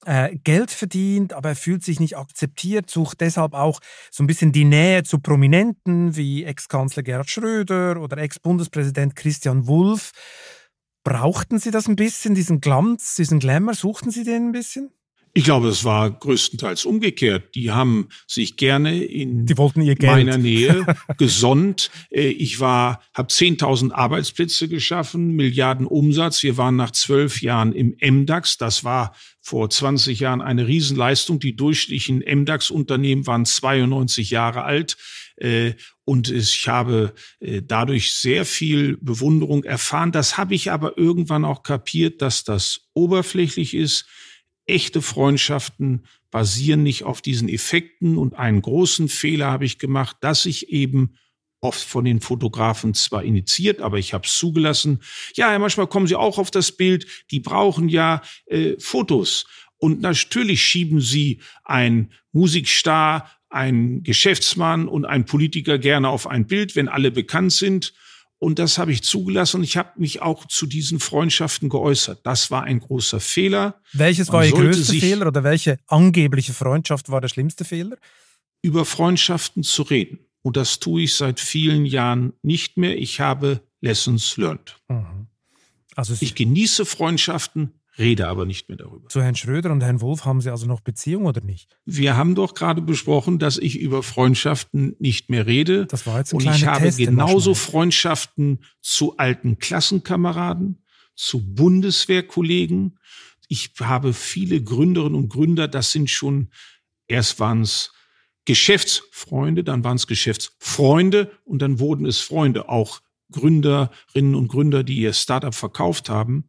äh, Geld verdient, aber er fühlt sich nicht akzeptiert, sucht deshalb auch so ein bisschen die Nähe zu Prominenten wie Ex-Kanzler Gerhard Schröder oder Ex-Bundespräsident Christian Wulff. Brauchten Sie das ein bisschen, diesen Glanz, diesen Glamour? Suchten Sie den ein bisschen? Ich glaube, es war größtenteils umgekehrt. Die haben sich gerne in meiner Nähe gesonnt. Äh, ich war, habe 10.000 Arbeitsplätze geschaffen, Milliarden Umsatz. Wir waren nach zwölf Jahren im MDAX. Das war vor 20 Jahren eine Riesenleistung. Die durchschnittlichen MDAX-Unternehmen waren 92 Jahre alt. Äh, und ich habe äh, dadurch sehr viel Bewunderung erfahren. Das habe ich aber irgendwann auch kapiert, dass das oberflächlich ist echte Freundschaften basieren nicht auf diesen Effekten. Und einen großen Fehler habe ich gemacht, dass ich eben oft von den Fotografen zwar initiiert, aber ich habe es zugelassen. Ja, manchmal kommen sie auch auf das Bild, die brauchen ja äh, Fotos. Und natürlich schieben sie ein Musikstar, ein Geschäftsmann und ein Politiker gerne auf ein Bild, wenn alle bekannt sind. Und das habe ich zugelassen und ich habe mich auch zu diesen Freundschaften geäußert. Das war ein großer Fehler. Welches war Ihr größter Fehler oder welche angebliche Freundschaft war der schlimmste Fehler? Über Freundschaften zu reden. Und das tue ich seit vielen Jahren nicht mehr. Ich habe Lessons learned. Mhm. Also ich genieße Freundschaften, rede aber nicht mehr darüber. Zu Herrn Schröder und Herrn Wolf haben Sie also noch Beziehung oder nicht? Wir haben doch gerade besprochen, dass ich über Freundschaften nicht mehr rede. Das war jetzt ein Und ich habe Test genauso Freundschaften zu alten Klassenkameraden, zu Bundeswehrkollegen. Ich habe viele Gründerinnen und Gründer, das sind schon, erst waren es Geschäftsfreunde, dann waren es Geschäftsfreunde und dann wurden es Freunde, auch Gründerinnen und Gründer, die ihr Startup verkauft haben.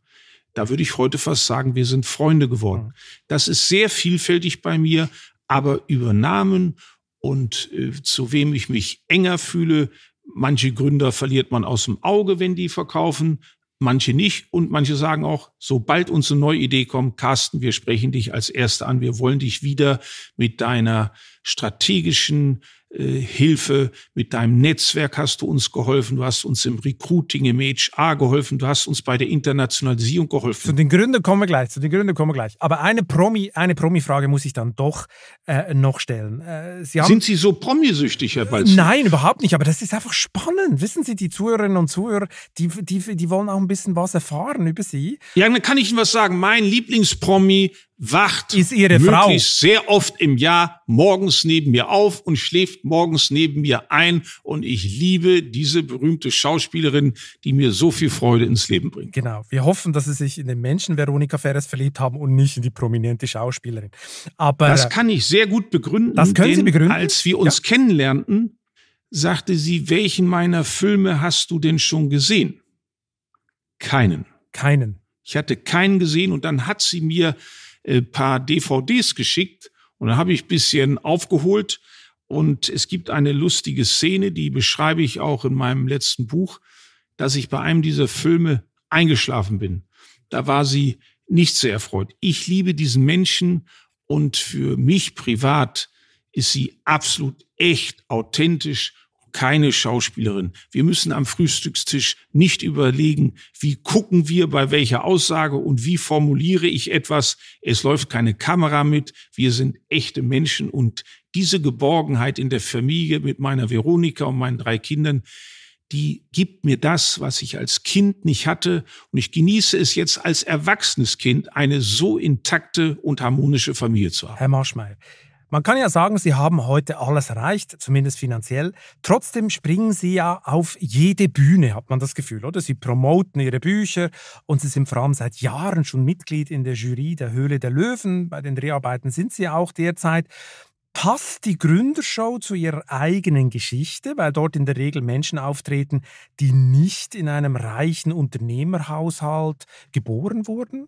Da würde ich heute fast sagen, wir sind Freunde geworden. Mhm. Das ist sehr vielfältig bei mir, aber über Namen und äh, zu wem ich mich enger fühle. Manche Gründer verliert man aus dem Auge, wenn die verkaufen, manche nicht und manche sagen auch, sobald uns eine neue Idee kommt, Carsten, wir sprechen dich als Erster an, wir wollen dich wieder mit deiner strategischen äh, Hilfe, mit deinem Netzwerk hast du uns geholfen, du hast uns im Recruiting, im HR geholfen, du hast uns bei der Internationalisierung geholfen. Zu den Gründen kommen wir gleich, zu den Gründen kommen wir gleich. Aber eine Promi, eine Promi-Frage muss ich dann doch äh, noch stellen. Äh, Sie haben, Sind Sie so promisüchtig, Herr Balz? Nein, überhaupt nicht, aber das ist einfach spannend. Wissen Sie, die Zuhörerinnen und Zuhörer, die, die, die wollen auch ein bisschen was erfahren über Sie. Ja, dann kann ich Ihnen was sagen. Mein Lieblingspromi wacht ist ihre Frau sehr oft im Jahr morgens neben mir auf und schläft morgens neben mir ein und ich liebe diese berühmte Schauspielerin, die mir so viel Freude ins Leben bringt. Genau, wir hoffen, dass sie sich in den Menschen Veronika Ferres verliebt haben und nicht in die prominente Schauspielerin. Aber das kann ich sehr gut begründen. Das können Sie begründen. Als wir uns ja. kennenlernten, sagte sie, welchen meiner Filme hast du denn schon gesehen? Keinen. Keinen. Ich hatte keinen gesehen und dann hat sie mir äh, paar DVDs geschickt und da habe ich bisschen aufgeholt. Und es gibt eine lustige Szene, die beschreibe ich auch in meinem letzten Buch, dass ich bei einem dieser Filme eingeschlafen bin. Da war sie nicht sehr erfreut. Ich liebe diesen Menschen und für mich privat ist sie absolut echt, authentisch keine Schauspielerin. Wir müssen am Frühstückstisch nicht überlegen, wie gucken wir bei welcher Aussage und wie formuliere ich etwas. Es läuft keine Kamera mit. Wir sind echte Menschen und diese Geborgenheit in der Familie mit meiner Veronika und meinen drei Kindern, die gibt mir das, was ich als Kind nicht hatte. Und ich genieße es jetzt als erwachsenes Kind, eine so intakte und harmonische Familie zu haben. Herr Marschmeier, man kann ja sagen, sie haben heute alles erreicht, zumindest finanziell. Trotzdem springen sie ja auf jede Bühne, hat man das Gefühl, oder? Sie promoten ihre Bücher und sie sind vor allem seit Jahren schon Mitglied in der Jury der Höhle der Löwen. Bei den Dreharbeiten sind sie ja auch derzeit. Passt die Gründershow zu ihrer eigenen Geschichte, weil dort in der Regel Menschen auftreten, die nicht in einem reichen Unternehmerhaushalt geboren wurden?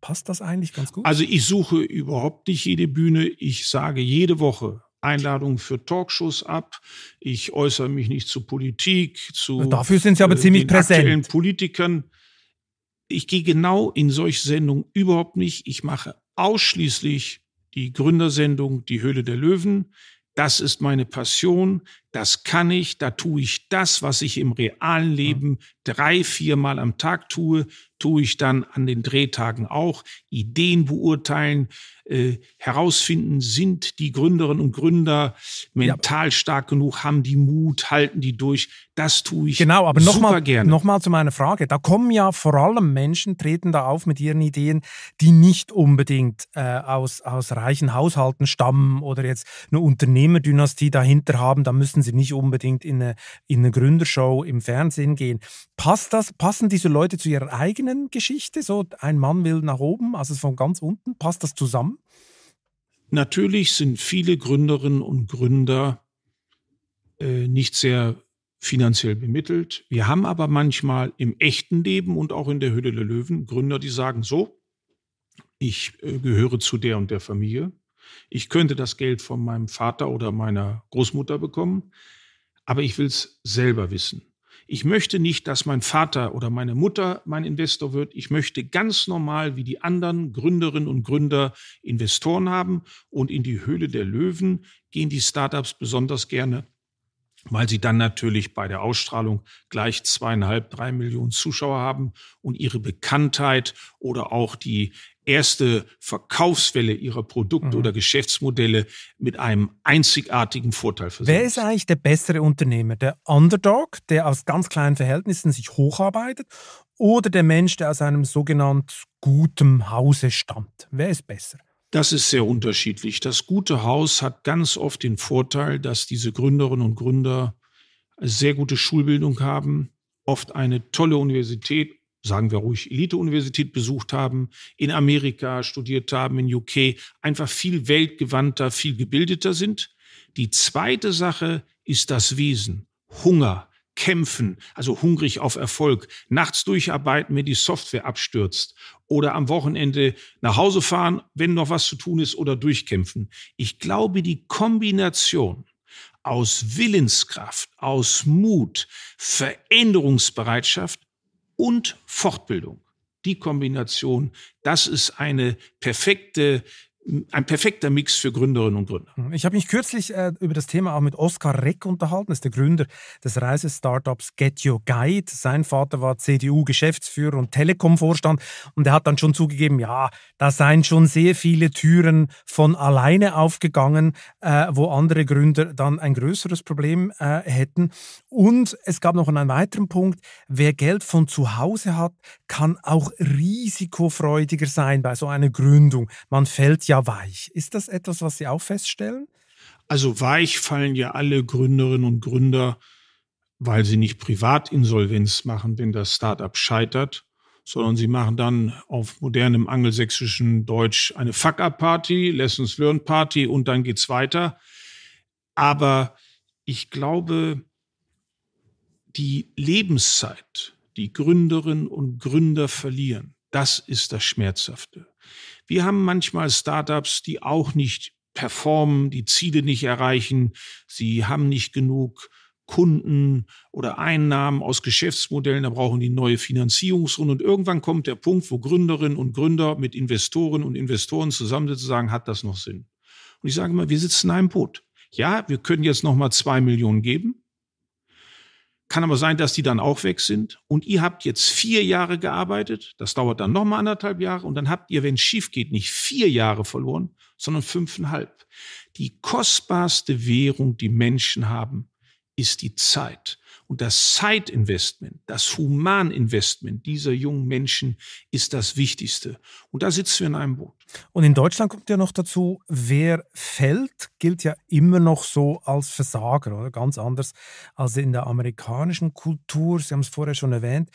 Passt das eigentlich ganz gut? Also ich suche überhaupt nicht jede Bühne. Ich sage jede Woche Einladungen für Talkshows ab. Ich äußere mich nicht zu Politik, zu Dafür sind Sie aber äh, ziemlich den präsent. aktuellen Politikern. Ich gehe genau in solche Sendungen überhaupt nicht. Ich mache ausschließlich die Gründersendung Die Höhle der Löwen. Das ist meine Passion, das kann ich, da tue ich das, was ich im realen Leben drei, viermal am Tag tue, tue ich dann an den Drehtagen auch. Ideen beurteilen, äh, herausfinden, sind die Gründerinnen und Gründer mental ja. stark genug, haben die Mut, halten die durch. Das tue ich genau, aber noch mal, gerne. Nochmal zu meiner Frage. Da kommen ja vor allem Menschen, treten da auf mit ihren Ideen, die nicht unbedingt äh, aus, aus reichen Haushalten stammen oder jetzt eine Unternehmerdynastie dahinter haben. Da müssen sie nicht unbedingt in eine, in eine Gründershow im Fernsehen gehen. Passt das, passen diese Leute zu ihrer eigenen Geschichte? So, ein Mann will nach oben, also von ganz unten. Passt das zusammen? Natürlich sind viele Gründerinnen und Gründer äh, nicht sehr finanziell bemittelt. Wir haben aber manchmal im echten Leben und auch in der Hülle der Löwen Gründer, die sagen so, ich äh, gehöre zu der und der Familie. Ich könnte das Geld von meinem Vater oder meiner Großmutter bekommen, aber ich will es selber wissen. Ich möchte nicht, dass mein Vater oder meine Mutter mein Investor wird. Ich möchte ganz normal wie die anderen Gründerinnen und Gründer Investoren haben. Und in die Höhle der Löwen gehen die Startups besonders gerne, weil sie dann natürlich bei der Ausstrahlung gleich zweieinhalb, drei Millionen Zuschauer haben und ihre Bekanntheit oder auch die erste Verkaufswelle ihrer Produkte mhm. oder Geschäftsmodelle mit einem einzigartigen Vorteil versorgt. Wer ist eigentlich der bessere Unternehmer? Der Underdog, der aus ganz kleinen Verhältnissen sich hocharbeitet oder der Mensch, der aus einem sogenannten gutem Hause stammt? Wer ist besser? Das ist sehr unterschiedlich. Das gute Haus hat ganz oft den Vorteil, dass diese Gründerinnen und Gründer sehr gute Schulbildung haben, oft eine tolle Universität sagen wir ruhig, Elite-Universität besucht haben, in Amerika studiert haben, in UK, einfach viel weltgewandter, viel gebildeter sind. Die zweite Sache ist das Wesen. Hunger, kämpfen, also hungrig auf Erfolg, nachts durcharbeiten, wenn die Software abstürzt oder am Wochenende nach Hause fahren, wenn noch was zu tun ist oder durchkämpfen. Ich glaube, die Kombination aus Willenskraft, aus Mut, Veränderungsbereitschaft und Fortbildung. Die Kombination, das ist eine perfekte ein perfekter Mix für Gründerinnen und Gründer. Ich habe mich kürzlich äh, über das Thema auch mit Oskar Reck unterhalten, das ist der Gründer des Reisestartups Get Your Guide. Sein Vater war CDU-Geschäftsführer und Telekom-Vorstand und er hat dann schon zugegeben, ja, da seien schon sehr viele Türen von alleine aufgegangen, äh, wo andere Gründer dann ein größeres Problem äh, hätten. Und es gab noch einen weiteren Punkt, wer Geld von zu Hause hat, kann auch risikofreudiger sein bei so einer Gründung. Man fällt ja ja weich. Ist das etwas, was Sie auch feststellen? Also weich fallen ja alle Gründerinnen und Gründer, weil sie nicht Privatinsolvenz machen, wenn das Startup scheitert, sondern sie machen dann auf modernem angelsächsischen Deutsch eine Fuck-up-Party, Lessons learn Party und dann geht's weiter. Aber ich glaube, die Lebenszeit, die Gründerinnen und Gründer verlieren, das ist das Schmerzhafte. Wir haben manchmal Startups, die auch nicht performen, die Ziele nicht erreichen, sie haben nicht genug Kunden oder Einnahmen aus Geschäftsmodellen, da brauchen die neue Finanzierungsrunde. Und irgendwann kommt der Punkt, wo Gründerinnen und Gründer mit Investoren und Investoren zusammensitzen und sagen, hat das noch Sinn? Und ich sage immer, wir sitzen in einem Boot. Ja, wir können jetzt nochmal zwei Millionen geben. Kann aber sein, dass die dann auch weg sind. Und ihr habt jetzt vier Jahre gearbeitet. Das dauert dann nochmal anderthalb Jahre. Und dann habt ihr, wenn es schief geht, nicht vier Jahre verloren, sondern fünfeinhalb. Die kostbarste Währung, die Menschen haben, ist die Zeit. Und das Zeitinvestment, das Humaninvestment dieser jungen Menschen ist das Wichtigste. Und da sitzen wir in einem Boot. Und in Deutschland kommt ja noch dazu, wer fällt, gilt ja immer noch so als Versager, oder? Ganz anders als in der amerikanischen Kultur. Sie haben es vorher schon erwähnt.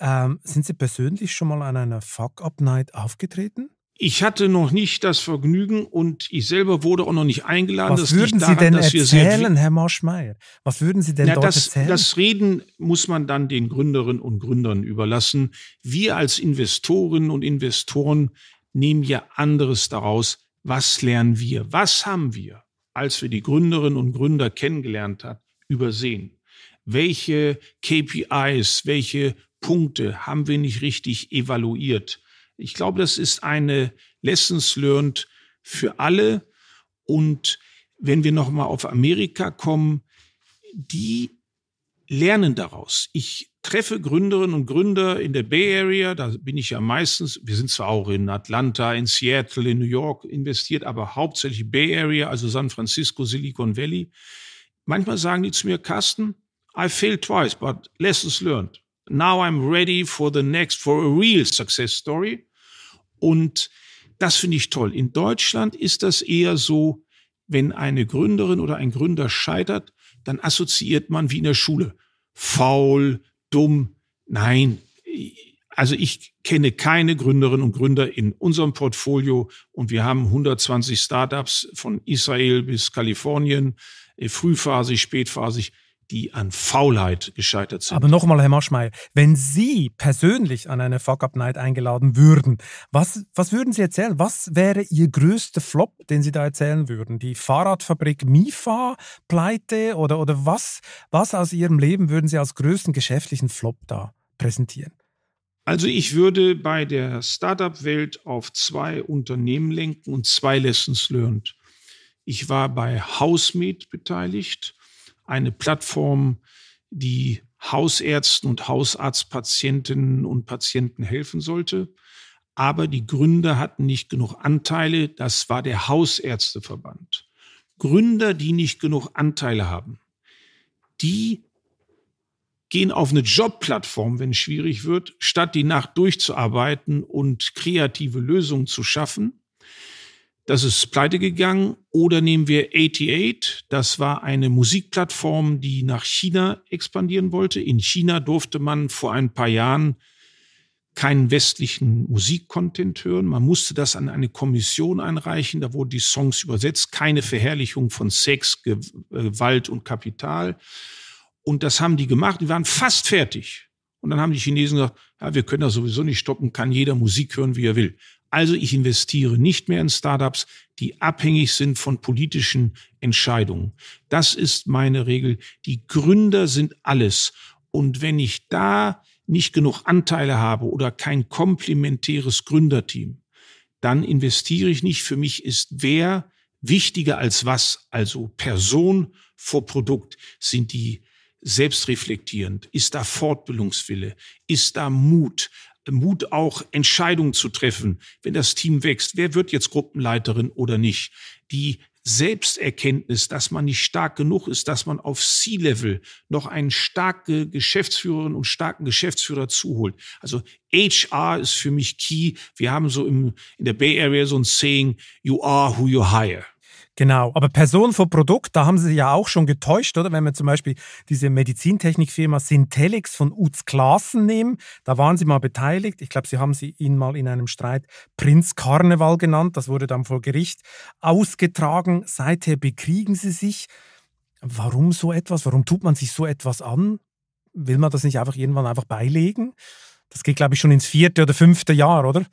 Ähm, sind Sie persönlich schon mal an einer Fuck-Up-Night aufgetreten? Ich hatte noch nicht das Vergnügen und ich selber wurde auch noch nicht eingeladen. Was das würden daran, Sie denn erzählen, Herr Morschmeier? Was würden Sie denn na, dort das, erzählen? Das Reden muss man dann den Gründerinnen und Gründern überlassen. Wir als Investorinnen und Investoren nehmen ja anderes daraus. Was lernen wir? Was haben wir, als wir die Gründerinnen und Gründer kennengelernt haben, übersehen? Welche KPIs, welche Punkte haben wir nicht richtig evaluiert? Ich glaube, das ist eine Lessons learned für alle. Und wenn wir nochmal auf Amerika kommen, die lernen daraus. Ich treffe Gründerinnen und Gründer in der Bay Area, da bin ich ja meistens, wir sind zwar auch in Atlanta, in Seattle, in New York investiert, aber hauptsächlich Bay Area, also San Francisco, Silicon Valley. Manchmal sagen die zu mir, Carsten, I failed twice, but lessons learned. Now I'm ready for the next, for a real success story. Und das finde ich toll. In Deutschland ist das eher so, wenn eine Gründerin oder ein Gründer scheitert, dann assoziiert man wie in der Schule. Faul, dumm. Nein. Also ich kenne keine Gründerinnen und Gründer in unserem Portfolio und wir haben 120 Startups von Israel bis Kalifornien, äh, frühphasig, spätphasig die an Faulheit gescheitert sind. Aber nochmal, Herr Maschmeyer, wenn Sie persönlich an eine Fuck-Up-Night eingeladen würden, was, was würden Sie erzählen? Was wäre Ihr größter Flop, den Sie da erzählen würden? Die Fahrradfabrik Mifa pleite oder, oder was, was aus Ihrem Leben würden Sie als größten geschäftlichen Flop da präsentieren? Also ich würde bei der Startup-Welt auf zwei Unternehmen lenken und zwei Lessons learned. Ich war bei Housemeet beteiligt eine Plattform, die Hausärzten und Hausarztpatientinnen und Patienten helfen sollte. Aber die Gründer hatten nicht genug Anteile. Das war der Hausärzteverband. Gründer, die nicht genug Anteile haben, die gehen auf eine Jobplattform, wenn es schwierig wird, statt die Nacht durchzuarbeiten und kreative Lösungen zu schaffen, das ist pleite gegangen. Oder nehmen wir 88. Das war eine Musikplattform, die nach China expandieren wollte. In China durfte man vor ein paar Jahren keinen westlichen Musikcontent hören. Man musste das an eine Kommission einreichen. Da wurden die Songs übersetzt. Keine Verherrlichung von Sex, äh, Gewalt und Kapital. Und das haben die gemacht. Die waren fast fertig. Und dann haben die Chinesen gesagt, ja, wir können das sowieso nicht stoppen, kann jeder Musik hören, wie er will. Also ich investiere nicht mehr in Startups, die abhängig sind von politischen Entscheidungen. Das ist meine Regel. Die Gründer sind alles. Und wenn ich da nicht genug Anteile habe oder kein komplementäres Gründerteam, dann investiere ich nicht. Für mich ist wer wichtiger als was, also Person vor Produkt, sind die selbstreflektierend? Ist da Fortbildungswille? Ist da Mut? Mut auch, Entscheidungen zu treffen, wenn das Team wächst, wer wird jetzt Gruppenleiterin oder nicht. Die Selbsterkenntnis, dass man nicht stark genug ist, dass man auf C-Level noch einen starke Geschäftsführerin und starken Geschäftsführer zuholt. Also HR ist für mich key. Wir haben so im, in der Bay Area so ein Saying, you are who you hire. Genau, aber Person vor Produkt, da haben sie ja auch schon getäuscht, oder? Wenn wir zum Beispiel diese Medizintechnikfirma Syntelix von Utz Klassen nehmen, da waren sie mal beteiligt. Ich glaube, sie haben sie ihn mal in einem Streit Prinz Karneval genannt. Das wurde dann vor Gericht ausgetragen. Seither bekriegen sie sich. Warum so etwas? Warum tut man sich so etwas an? Will man das nicht einfach irgendwann einfach beilegen? Das geht, glaube ich, schon ins vierte oder fünfte Jahr, oder?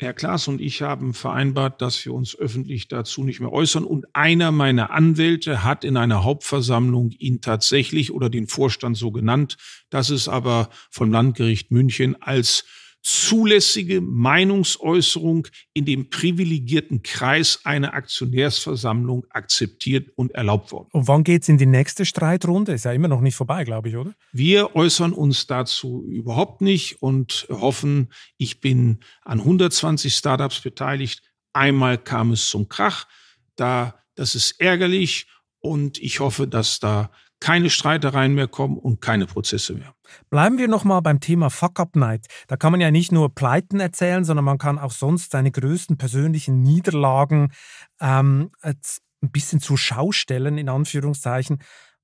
Herr Klaas und ich haben vereinbart, dass wir uns öffentlich dazu nicht mehr äußern. Und einer meiner Anwälte hat in einer Hauptversammlung ihn tatsächlich oder den Vorstand so genannt. Das ist aber vom Landgericht München als zulässige Meinungsäußerung in dem privilegierten Kreis einer Aktionärsversammlung akzeptiert und erlaubt worden. Und wann geht es in die nächste Streitrunde? Ist ja immer noch nicht vorbei, glaube ich, oder? Wir äußern uns dazu überhaupt nicht und hoffen, ich bin an 120 Startups beteiligt. Einmal kam es zum Krach. Da, das ist ärgerlich und ich hoffe, dass da keine Streitereien mehr kommen und keine Prozesse mehr. Bleiben wir nochmal beim Thema Fuck-Up-Night. Da kann man ja nicht nur Pleiten erzählen, sondern man kann auch sonst seine größten persönlichen Niederlagen ähm, ein bisschen zur Schau stellen, in Anführungszeichen.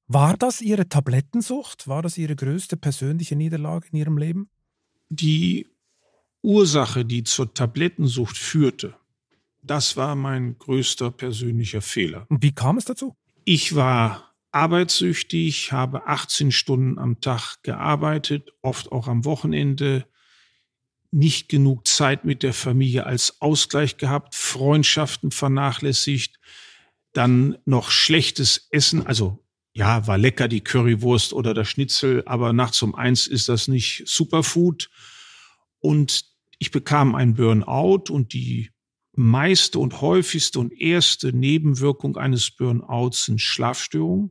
War das Ihre Tablettensucht? War das Ihre größte persönliche Niederlage in Ihrem Leben? Die Ursache, die zur Tablettensucht führte, das war mein größter persönlicher Fehler. Und wie kam es dazu? Ich war arbeitssüchtig, habe 18 Stunden am Tag gearbeitet, oft auch am Wochenende, nicht genug Zeit mit der Familie als Ausgleich gehabt, Freundschaften vernachlässigt, dann noch schlechtes Essen, also ja, war lecker die Currywurst oder das Schnitzel, aber nachts um eins ist das nicht Superfood. Und ich bekam ein Burnout und die meiste und häufigste und erste Nebenwirkung eines Burnouts sind Schlafstörungen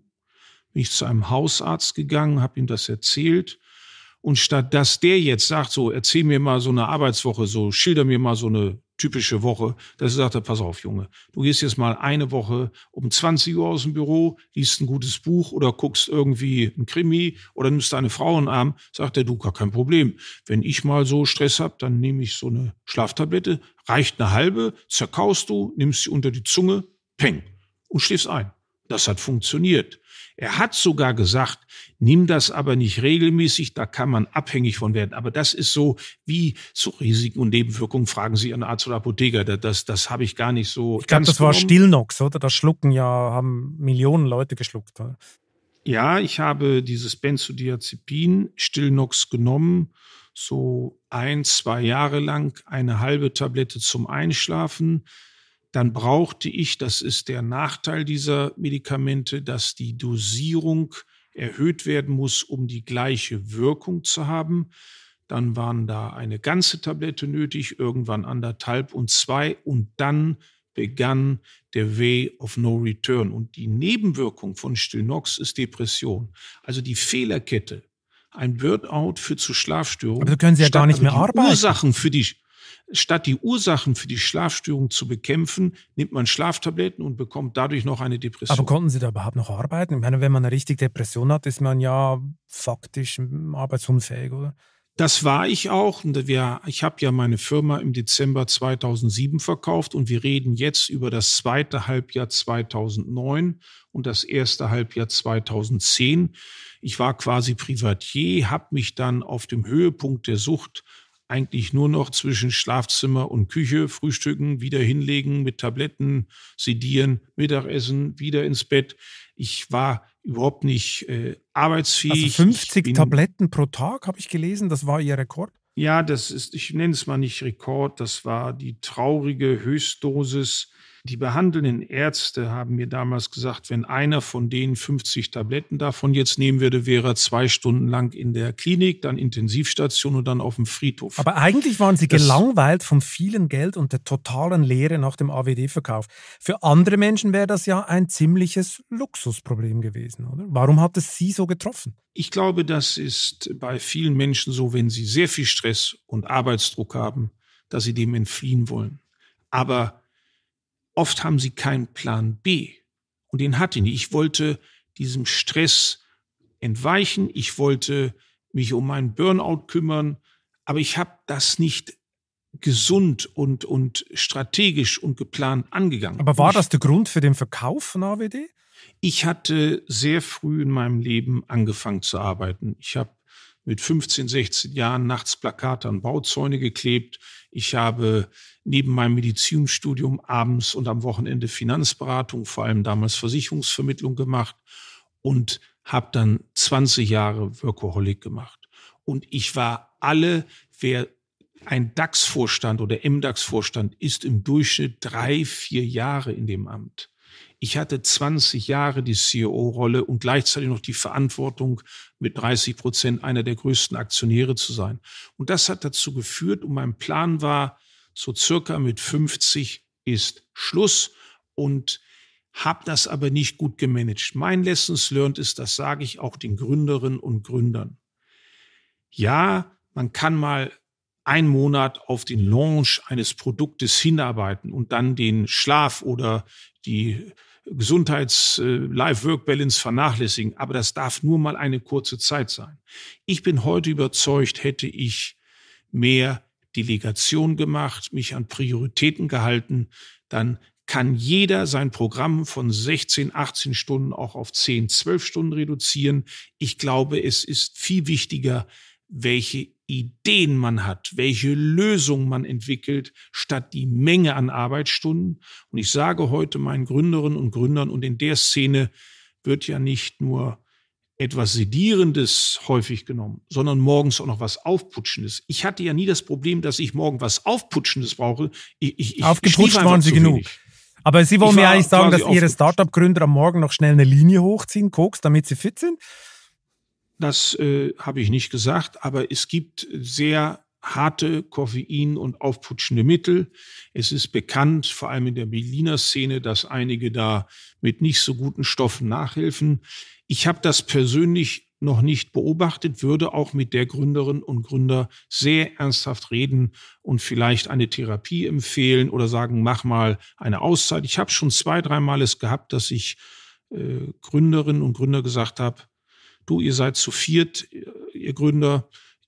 bin ich zu einem Hausarzt gegangen, habe ihm das erzählt. Und statt dass der jetzt sagt, so erzähl mir mal so eine Arbeitswoche, so schilder mir mal so eine typische Woche, dass er sagte, pass auf, Junge, du gehst jetzt mal eine Woche um 20 Uhr aus dem Büro, liest ein gutes Buch oder guckst irgendwie ein Krimi oder nimmst deine Frau in den Arm, sagt er, du, gar kein Problem. Wenn ich mal so Stress habe, dann nehme ich so eine Schlaftablette, reicht eine halbe, zerkaust du, nimmst sie unter die Zunge, peng, und schläfst ein. Das hat funktioniert. Er hat sogar gesagt, nimm das aber nicht regelmäßig, da kann man abhängig von werden. Aber das ist so wie zu Risiken und Nebenwirkungen fragen Sie einen Arzt oder Apotheker. Das, das habe ich gar nicht so. Ich glaube, das genommen. war Stillnox, oder? Das schlucken ja, haben Millionen Leute geschluckt. Oder? Ja, ich habe dieses Benzodiazepin Stillnox genommen, so ein, zwei Jahre lang, eine halbe Tablette zum Einschlafen dann brauchte ich, das ist der Nachteil dieser Medikamente, dass die Dosierung erhöht werden muss, um die gleiche Wirkung zu haben. Dann waren da eine ganze Tablette nötig, irgendwann anderthalb und zwei und dann begann der Way of No Return. Und die Nebenwirkung von Stilnox ist Depression. Also die Fehlerkette, ein Burnout führt zu Schlafstörungen. Aber so können Sie ja gar nicht also mehr arbeiten. Ursachen für die Statt die Ursachen für die Schlafstörung zu bekämpfen, nimmt man Schlaftabletten und bekommt dadurch noch eine Depression. Aber konnten Sie da überhaupt noch arbeiten? Ich meine, wenn man eine richtige Depression hat, ist man ja faktisch arbeitsunfähig, oder? Das war ich auch. Ich habe ja meine Firma im Dezember 2007 verkauft und wir reden jetzt über das zweite Halbjahr 2009 und das erste Halbjahr 2010. Ich war quasi Privatier, habe mich dann auf dem Höhepunkt der Sucht eigentlich nur noch zwischen Schlafzimmer und Küche, Frühstücken, wieder hinlegen, mit Tabletten, sedieren, Mittagessen, wieder ins Bett. Ich war überhaupt nicht äh, arbeitsfähig. Also 50 Tabletten pro Tag habe ich gelesen, das war Ihr Rekord? Ja, das ist, ich nenne es mal nicht Rekord, das war die traurige Höchstdosis die behandelnden Ärzte haben mir damals gesagt, wenn einer von denen 50 Tabletten davon jetzt nehmen würde, wäre er zwei Stunden lang in der Klinik, dann Intensivstation und dann auf dem Friedhof. Aber eigentlich waren sie das gelangweilt vom vielen Geld und der totalen Leere nach dem AWD-Verkauf. Für andere Menschen wäre das ja ein ziemliches Luxusproblem gewesen, oder? Warum hat es sie so getroffen? Ich glaube, das ist bei vielen Menschen so, wenn sie sehr viel Stress und Arbeitsdruck haben, dass sie dem entfliehen wollen. Aber Oft haben sie keinen Plan B. Und den hatte ich nicht. Ich wollte diesem Stress entweichen. Ich wollte mich um meinen Burnout kümmern. Aber ich habe das nicht gesund und, und strategisch und geplant angegangen. Aber war das der Grund für den Verkauf von AWD? Ich hatte sehr früh in meinem Leben angefangen zu arbeiten. Ich habe mit 15, 16 Jahren nachts Plakate an Bauzäune geklebt. Ich habe neben meinem Medizinstudium abends und am Wochenende Finanzberatung, vor allem damals Versicherungsvermittlung gemacht und habe dann 20 Jahre Workaholic gemacht. Und ich war alle, wer ein DAX-Vorstand oder MDAX-Vorstand ist im Durchschnitt drei, vier Jahre in dem Amt. Ich hatte 20 Jahre die CEO-Rolle und gleichzeitig noch die Verantwortung, mit 30 Prozent einer der größten Aktionäre zu sein. Und das hat dazu geführt, und mein Plan war, so circa mit 50 ist Schluss und habe das aber nicht gut gemanagt. Mein Lessons Learned ist, das sage ich auch den Gründerinnen und Gründern. Ja, man kann mal einen Monat auf den Launch eines Produktes hinarbeiten und dann den Schlaf oder die Gesundheits-Life-Work-Balance äh, vernachlässigen. Aber das darf nur mal eine kurze Zeit sein. Ich bin heute überzeugt, hätte ich mehr Delegation gemacht, mich an Prioritäten gehalten, dann kann jeder sein Programm von 16, 18 Stunden auch auf 10, 12 Stunden reduzieren. Ich glaube, es ist viel wichtiger, welche Ideen man hat, welche Lösungen man entwickelt, statt die Menge an Arbeitsstunden. Und ich sage heute meinen Gründerinnen und Gründern, und in der Szene wird ja nicht nur etwas Sedierendes häufig genommen, sondern morgens auch noch was Aufputschendes. Ich hatte ja nie das Problem, dass ich morgen was Aufputschendes brauche. Ich, ich, Aufgeputscht waren Sie genug. Wenig. Aber Sie wollen mir eigentlich sagen, dass Ihre Startup-Gründer am Morgen noch schnell eine Linie hochziehen, Koks, damit sie fit sind? Das äh, habe ich nicht gesagt, aber es gibt sehr harte Koffein- und aufputschende Mittel. Es ist bekannt, vor allem in der Berliner Szene, dass einige da mit nicht so guten Stoffen nachhelfen. Ich habe das persönlich noch nicht beobachtet, würde auch mit der Gründerin und Gründer sehr ernsthaft reden und vielleicht eine Therapie empfehlen oder sagen, mach mal eine Auszeit. Ich habe schon zwei, dreimal es gehabt, dass ich äh, Gründerinnen und Gründer gesagt habe, du, ihr seid zu viert, ihr Gründer,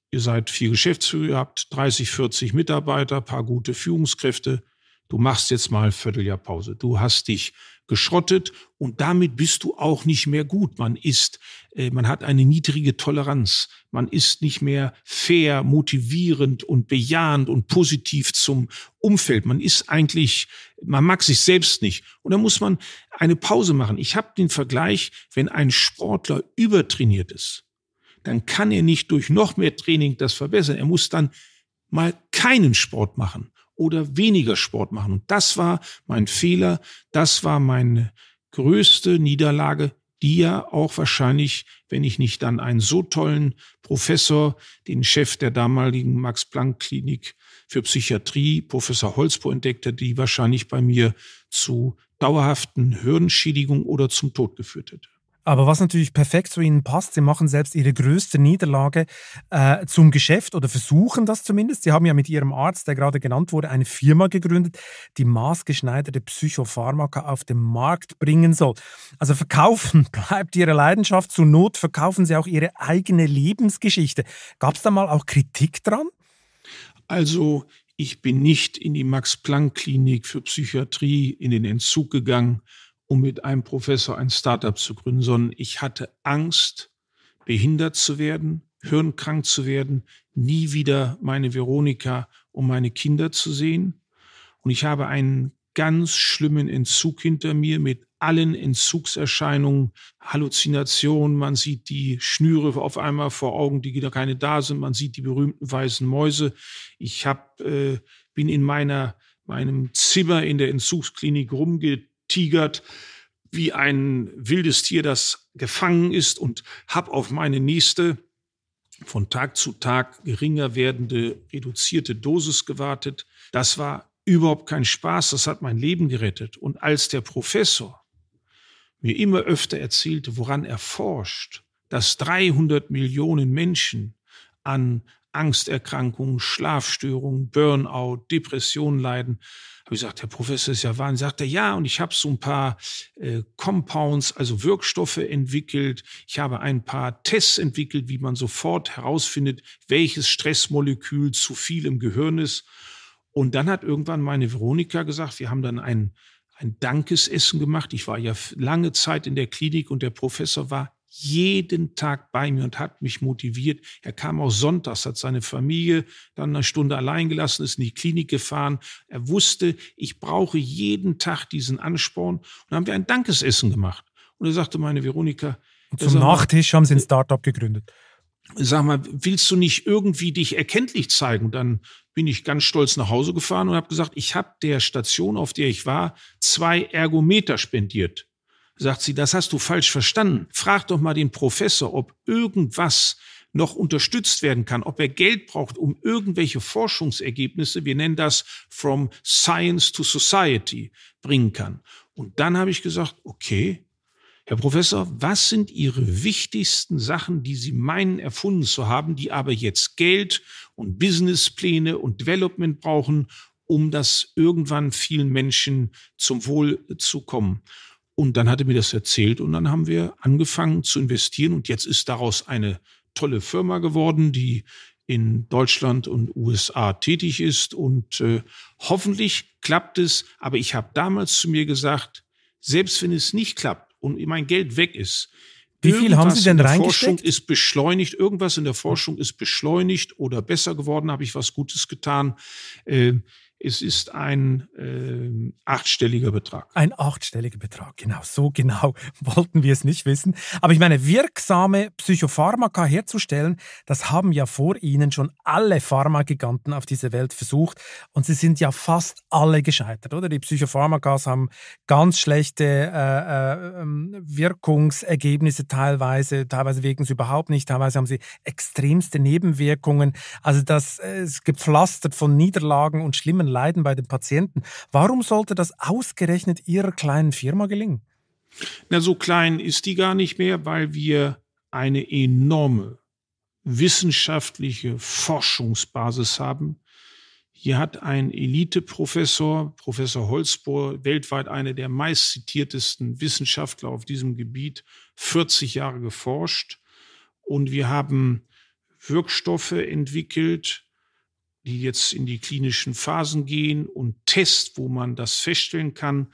Ihr seid vier Geschäftsführer, ihr habt 30, 40 Mitarbeiter, paar gute Führungskräfte. Du machst jetzt mal ein Vierteljahr Pause. Du hast dich geschrottet und damit bist du auch nicht mehr gut. Man ist, äh, man hat eine niedrige Toleranz. Man ist nicht mehr fair, motivierend und bejahend und positiv zum Umfeld. Man ist eigentlich, man mag sich selbst nicht. Und da muss man eine Pause machen. Ich habe den Vergleich, wenn ein Sportler übertrainiert ist, dann kann er nicht durch noch mehr Training das verbessern. Er muss dann mal keinen Sport machen oder weniger Sport machen. Und das war mein Fehler, das war meine größte Niederlage, die ja auch wahrscheinlich, wenn ich nicht dann einen so tollen Professor, den Chef der damaligen Max-Planck-Klinik für Psychiatrie, Professor Holzpo, entdeckte, die wahrscheinlich bei mir zu dauerhaften Hirnschädigungen oder zum Tod geführt hätte. Aber was natürlich perfekt zu ihnen passt, sie machen selbst ihre größte Niederlage äh, zum Geschäft oder versuchen das zumindest. Sie haben ja mit ihrem Arzt, der gerade genannt wurde, eine Firma gegründet, die maßgeschneiderte Psychopharmaka auf den Markt bringen soll. Also verkaufen bleibt ihre Leidenschaft. Zur Not verkaufen sie auch ihre eigene Lebensgeschichte. Gab es da mal auch Kritik dran? Also ich bin nicht in die Max-Planck-Klinik für Psychiatrie in den Entzug gegangen um mit einem Professor ein Startup zu gründen, sondern ich hatte Angst, behindert zu werden, hirnkrank zu werden, nie wieder meine Veronika und meine Kinder zu sehen. Und ich habe einen ganz schlimmen Entzug hinter mir mit allen Entzugserscheinungen, Halluzinationen, man sieht die Schnüre auf einmal vor Augen, die wieder keine da sind, man sieht die berühmten weißen Mäuse. Ich hab, äh, bin in meiner meinem Zimmer in der Entzugsklinik rumgeht tigert wie ein wildes Tier, das gefangen ist und habe auf meine nächste von Tag zu Tag geringer werdende reduzierte Dosis gewartet. Das war überhaupt kein Spaß, das hat mein Leben gerettet. Und als der Professor mir immer öfter erzählte, woran er forscht, dass 300 Millionen Menschen an Angsterkrankungen, Schlafstörungen, Burnout, Depressionen leiden, habe ich gesagt, Herr Professor, ist ja wahr. Sagt er, ja, und ich habe so ein paar äh, Compounds, also Wirkstoffe entwickelt. Ich habe ein paar Tests entwickelt, wie man sofort herausfindet, welches Stressmolekül zu viel im Gehirn ist. Und dann hat irgendwann meine Veronika gesagt, wir haben dann ein, ein Dankesessen gemacht. Ich war ja lange Zeit in der Klinik und der Professor war jeden Tag bei mir und hat mich motiviert. Er kam auch sonntags, hat seine Familie dann eine Stunde allein gelassen, ist in die Klinik gefahren. Er wusste, ich brauche jeden Tag diesen Ansporn. Und dann haben wir ein Dankesessen gemacht. Und er sagte meine Veronika. Und zum Nachtisch haben sie ein äh, Startup gegründet. Sag mal, willst du nicht irgendwie dich erkenntlich zeigen? dann bin ich ganz stolz nach Hause gefahren und habe gesagt, ich habe der Station, auf der ich war, zwei Ergometer spendiert. Sagt sie, das hast du falsch verstanden. Frag doch mal den Professor, ob irgendwas noch unterstützt werden kann, ob er Geld braucht, um irgendwelche Forschungsergebnisse, wir nennen das from science to society, bringen kann. Und dann habe ich gesagt, okay, Herr Professor, was sind Ihre wichtigsten Sachen, die Sie meinen erfunden zu haben, die aber jetzt Geld und Businesspläne und Development brauchen, um das irgendwann vielen Menschen zum Wohl zu kommen? Und dann hat er mir das erzählt und dann haben wir angefangen zu investieren und jetzt ist daraus eine tolle Firma geworden, die in Deutschland und USA tätig ist und äh, hoffentlich klappt es. Aber ich habe damals zu mir gesagt, selbst wenn es nicht klappt und mein Geld weg ist, wie viel irgendwas haben Sie denn reingesteckt? Forschung ist beschleunigt, irgendwas in der hm. Forschung ist beschleunigt oder besser geworden, habe ich was Gutes getan. Äh, es ist ein äh, achtstelliger Betrag. Ein achtstelliger Betrag, genau. So genau wollten wir es nicht wissen. Aber ich meine, wirksame Psychopharmaka herzustellen, das haben ja vor Ihnen schon alle Pharmagiganten auf dieser Welt versucht. Und sie sind ja fast alle gescheitert, oder? Die Psychopharmakas haben ganz schlechte äh, äh, ähm, Wirkungsergebnisse teilweise. Teilweise wirken sie überhaupt nicht. Teilweise haben sie extremste Nebenwirkungen. Also das äh, ist gepflastert von Niederlagen und schlimmen Leiden, Leiden bei den Patienten. Warum sollte das ausgerechnet Ihrer kleinen Firma gelingen? Na, so klein ist die gar nicht mehr, weil wir eine enorme wissenschaftliche Forschungsbasis haben. Hier hat ein Elite-Professor, Professor Holzbohr, weltweit einer der meistzitiertesten Wissenschaftler auf diesem Gebiet, 40 Jahre geforscht. Und wir haben Wirkstoffe entwickelt, die jetzt in die klinischen Phasen gehen und Tests, wo man das feststellen kann.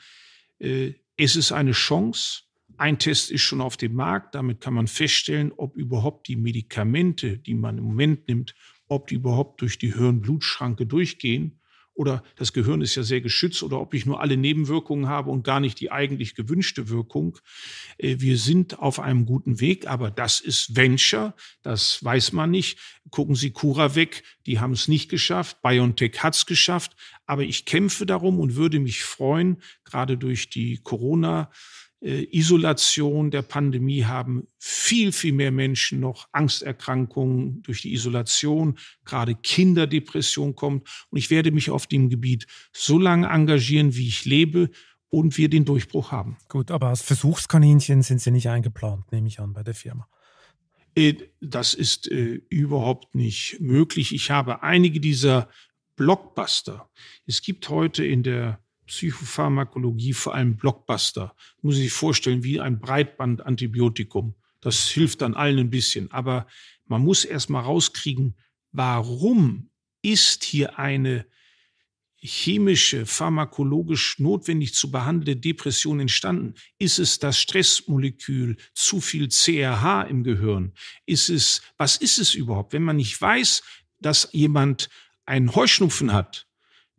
Äh, es ist eine Chance. Ein Test ist schon auf dem Markt. Damit kann man feststellen, ob überhaupt die Medikamente, die man im Moment nimmt, ob die überhaupt durch die Hirnblutschranke durchgehen oder das Gehirn ist ja sehr geschützt oder ob ich nur alle Nebenwirkungen habe und gar nicht die eigentlich gewünschte Wirkung. Äh, wir sind auf einem guten Weg, aber das ist Venture, das weiß man nicht. Gucken Sie Cura weg, die haben es nicht geschafft, BioNTech hat es geschafft, aber ich kämpfe darum und würde mich freuen, gerade durch die Corona- äh, Isolation der Pandemie haben viel, viel mehr Menschen noch Angsterkrankungen durch die Isolation, gerade Kinderdepression kommt. Und ich werde mich auf dem Gebiet so lange engagieren, wie ich lebe und wir den Durchbruch haben. Gut, aber als Versuchskaninchen sind Sie nicht eingeplant, nehme ich an, bei der Firma. Äh, das ist äh, überhaupt nicht möglich. Ich habe einige dieser Blockbuster. Es gibt heute in der Psychopharmakologie vor allem Blockbuster. Muss ich sich vorstellen, wie ein Breitbandantibiotikum. Das hilft dann allen ein bisschen. Aber man muss erst mal rauskriegen, warum ist hier eine chemische, pharmakologisch notwendig zu behandelnde Depression entstanden? Ist es das Stressmolekül, zu viel CRH im Gehirn? Ist es, was ist es überhaupt? Wenn man nicht weiß, dass jemand einen Heuschnupfen hat,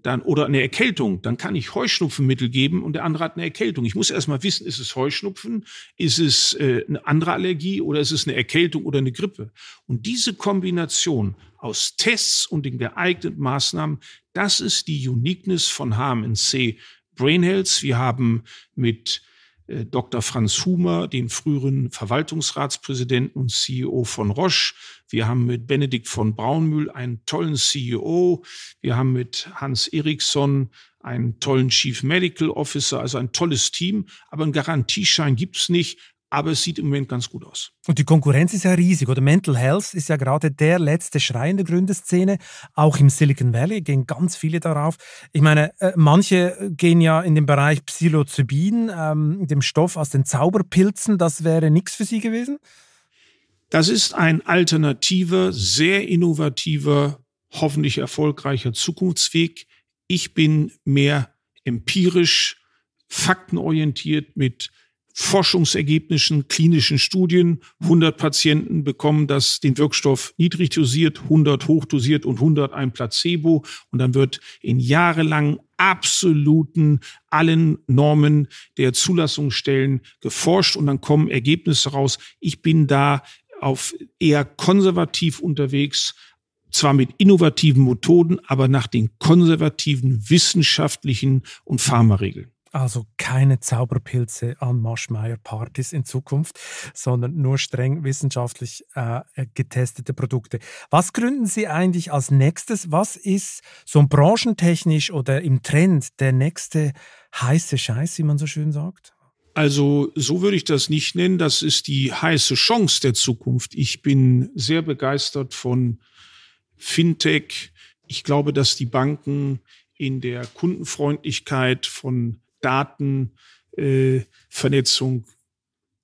dann, oder eine Erkältung, dann kann ich Heuschnupfenmittel geben und der andere hat eine Erkältung. Ich muss erstmal wissen, ist es Heuschnupfen, ist es äh, eine andere Allergie oder ist es eine Erkältung oder eine Grippe. Und diese Kombination aus Tests und den geeigneten Maßnahmen, das ist die Uniqueness von HMNC Brain Health. Wir haben mit äh, Dr. Franz Humer, den früheren Verwaltungsratspräsidenten und CEO von Roche. Wir haben mit Benedikt von Braunmühl einen tollen CEO. Wir haben mit Hans Eriksson einen tollen Chief Medical Officer, also ein tolles Team. Aber einen Garantieschein gibt's nicht aber es sieht im Moment ganz gut aus. Und die Konkurrenz ist ja riesig, oder? Mental Health ist ja gerade der letzte Schrei in der Gründerszene, auch im Silicon Valley gehen ganz viele darauf. Ich meine, äh, manche äh, gehen ja in den Bereich Psilocybin, ähm, dem Stoff aus den Zauberpilzen, das wäre nichts für sie gewesen? Das ist ein alternativer, sehr innovativer, hoffentlich erfolgreicher Zukunftsweg. Ich bin mehr empirisch, faktenorientiert mit Forschungsergebnissen, klinischen Studien. 100 Patienten bekommen das, den Wirkstoff niedrig dosiert, 100 hoch dosiert und 100 ein Placebo. Und dann wird in jahrelang absoluten allen Normen der Zulassungsstellen geforscht und dann kommen Ergebnisse raus. Ich bin da auf eher konservativ unterwegs, zwar mit innovativen Methoden, aber nach den konservativen wissenschaftlichen und Pharmaregeln. Also keine Zauberpilze an Maschmeyer-Partys in Zukunft, sondern nur streng wissenschaftlich äh, getestete Produkte. Was gründen Sie eigentlich als nächstes? Was ist so branchentechnisch oder im Trend der nächste heiße Scheiß, wie man so schön sagt? Also so würde ich das nicht nennen. Das ist die heiße Chance der Zukunft. Ich bin sehr begeistert von Fintech. Ich glaube, dass die Banken in der Kundenfreundlichkeit von Datenvernetzung äh,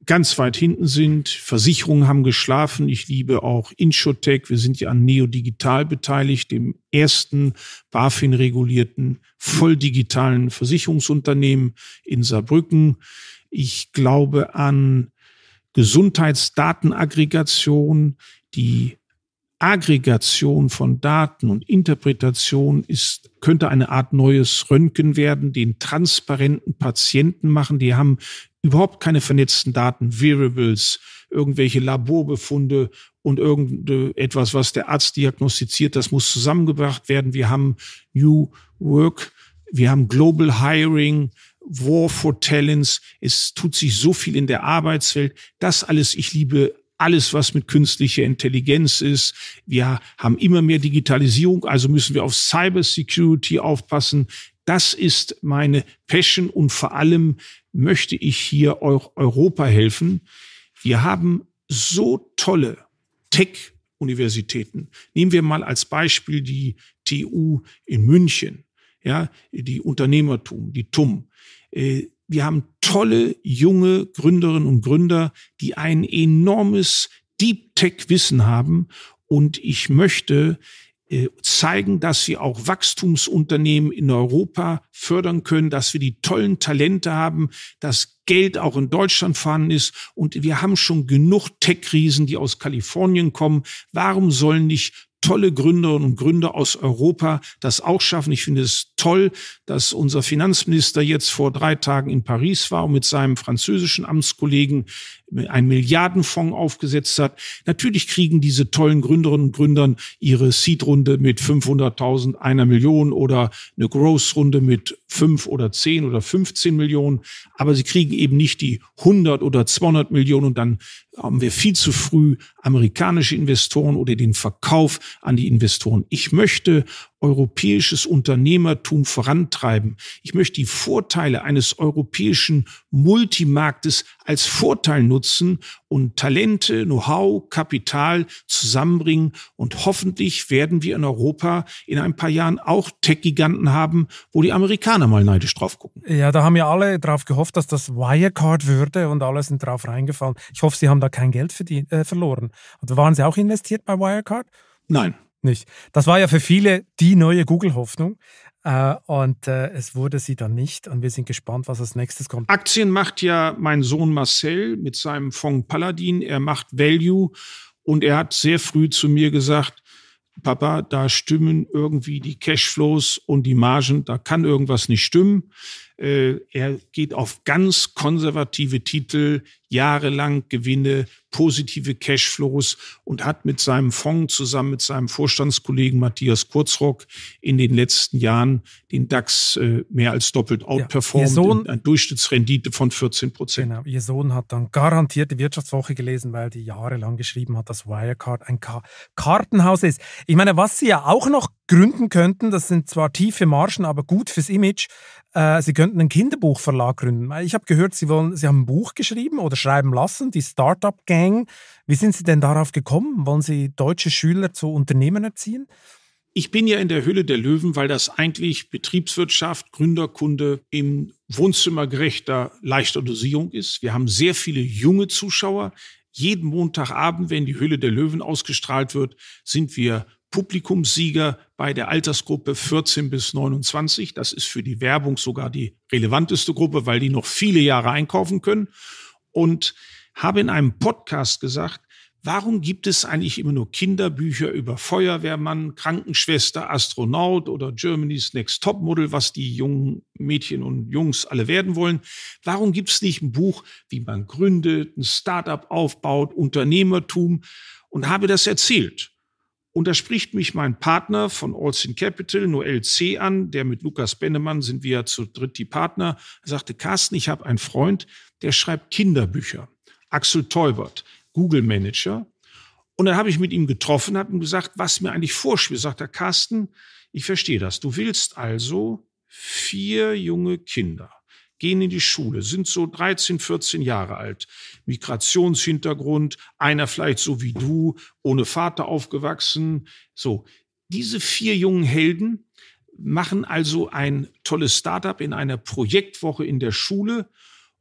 ganz weit hinten sind. Versicherungen haben geschlafen. Ich liebe auch Inshotech. Wir sind ja an Neo Digital beteiligt, dem ersten BaFin-regulierten, voll digitalen Versicherungsunternehmen in Saarbrücken. Ich glaube an Gesundheitsdatenaggregation, die Aggregation von Daten und Interpretation ist, könnte eine Art neues Röntgen werden, den transparenten Patienten machen. Die haben überhaupt keine vernetzten Daten, Variables, irgendwelche Laborbefunde und irgendetwas, was der Arzt diagnostiziert. Das muss zusammengebracht werden. Wir haben New Work, wir haben Global Hiring, War for Talents, es tut sich so viel in der Arbeitswelt. Das alles, ich liebe alles, was mit künstlicher Intelligenz ist. Wir haben immer mehr Digitalisierung, also müssen wir auf Cybersecurity aufpassen. Das ist meine Passion und vor allem möchte ich hier Europa helfen. Wir haben so tolle Tech-Universitäten. Nehmen wir mal als Beispiel die TU in München, ja, die Unternehmertum, die TUM. Äh, wir haben tolle junge Gründerinnen und Gründer, die ein enormes Deep Tech Wissen haben. Und ich möchte äh, zeigen, dass sie auch Wachstumsunternehmen in Europa fördern können, dass wir die tollen Talente haben, dass Geld auch in Deutschland vorhanden ist und wir haben schon genug Tech-Krisen, die aus Kalifornien kommen. Warum sollen nicht tolle Gründerinnen und Gründer aus Europa das auch schaffen. Ich finde es toll, dass unser Finanzminister jetzt vor drei Tagen in Paris war und mit seinem französischen Amtskollegen einen Milliardenfonds aufgesetzt hat. Natürlich kriegen diese tollen Gründerinnen und Gründern ihre Seed-Runde mit 500.000, einer Million oder eine Growth-Runde mit fünf oder zehn oder 15 Millionen. Aber sie kriegen eben nicht die 100 oder 200 Millionen und dann haben wir viel zu früh amerikanische Investoren oder den Verkauf an die Investoren. Ich möchte europäisches Unternehmertum vorantreiben. Ich möchte die Vorteile eines europäischen Multimarktes als Vorteil nutzen und Talente, Know-how, Kapital zusammenbringen. Und hoffentlich werden wir in Europa in ein paar Jahren auch Tech-Giganten haben, wo die Amerikaner mal neidisch drauf gucken. Ja, da haben ja alle drauf gehofft, dass das Wirecard würde und alle sind drauf reingefallen. Ich hoffe, Sie haben da kein Geld die, äh, verloren. Und also waren Sie auch investiert bei Wirecard? Nein, nicht. Das war ja für viele die neue Google-Hoffnung. Äh, und äh, es wurde sie dann nicht. Und wir sind gespannt, was als nächstes kommt. Aktien macht ja mein Sohn Marcel mit seinem Fonds Paladin. Er macht Value. Und er hat sehr früh zu mir gesagt, Papa, da stimmen irgendwie die Cashflows und die Margen, da kann irgendwas nicht stimmen. Äh, er geht auf ganz konservative Titel jahrelang Gewinne, positive Cashflows und hat mit seinem Fonds zusammen mit seinem Vorstandskollegen Matthias Kurzrock in den letzten Jahren den DAX äh, mehr als doppelt outperformt. Ja, eine Durchschnittsrendite von 14 Prozent. Genau, ihr Sohn hat dann garantiert die Wirtschaftswoche gelesen, weil die jahrelang geschrieben hat, dass Wirecard ein Ka Kartenhaus ist. Ich meine, was sie ja auch noch gründen könnten, das sind zwar tiefe Margen, aber gut fürs Image, äh, sie könnten einen Kinderbuchverlag gründen. Ich habe gehört, sie, wollen, sie haben ein Buch geschrieben oder schreiben lassen, die Startup-Gang. Wie sind Sie denn darauf gekommen? Wollen Sie deutsche Schüler zu Unternehmen erziehen? Ich bin ja in der Höhle der Löwen, weil das eigentlich Betriebswirtschaft, Gründerkunde im wohnzimmergerechter leichter Dosierung ist. Wir haben sehr viele junge Zuschauer. Jeden Montagabend, wenn die Höhle der Löwen ausgestrahlt wird, sind wir Publikumssieger bei der Altersgruppe 14 bis 29. Das ist für die Werbung sogar die relevanteste Gruppe, weil die noch viele Jahre einkaufen können und habe in einem Podcast gesagt, warum gibt es eigentlich immer nur Kinderbücher über Feuerwehrmann, Krankenschwester, Astronaut oder Germany's Next Top Model, was die jungen Mädchen und Jungs alle werden wollen? Warum gibt es nicht ein Buch, wie man gründet, ein Startup aufbaut, Unternehmertum? Und habe das erzählt. Und da spricht mich mein Partner von Allsin Capital, Noel C. an, der mit Lukas Bennemann sind wir ja zu dritt die Partner, er sagte, Carsten, ich habe einen Freund, der schreibt Kinderbücher. Axel Teubert, Google Manager. Und dann habe ich mit ihm getroffen, habe ihm gesagt, was mir eigentlich vorschwebt. Sagt er, Carsten, ich verstehe das. Du willst also vier junge Kinder gehen in die Schule, sind so 13, 14 Jahre alt, Migrationshintergrund, einer vielleicht so wie du, ohne Vater aufgewachsen. So, diese vier jungen Helden machen also ein tolles Startup in einer Projektwoche in der Schule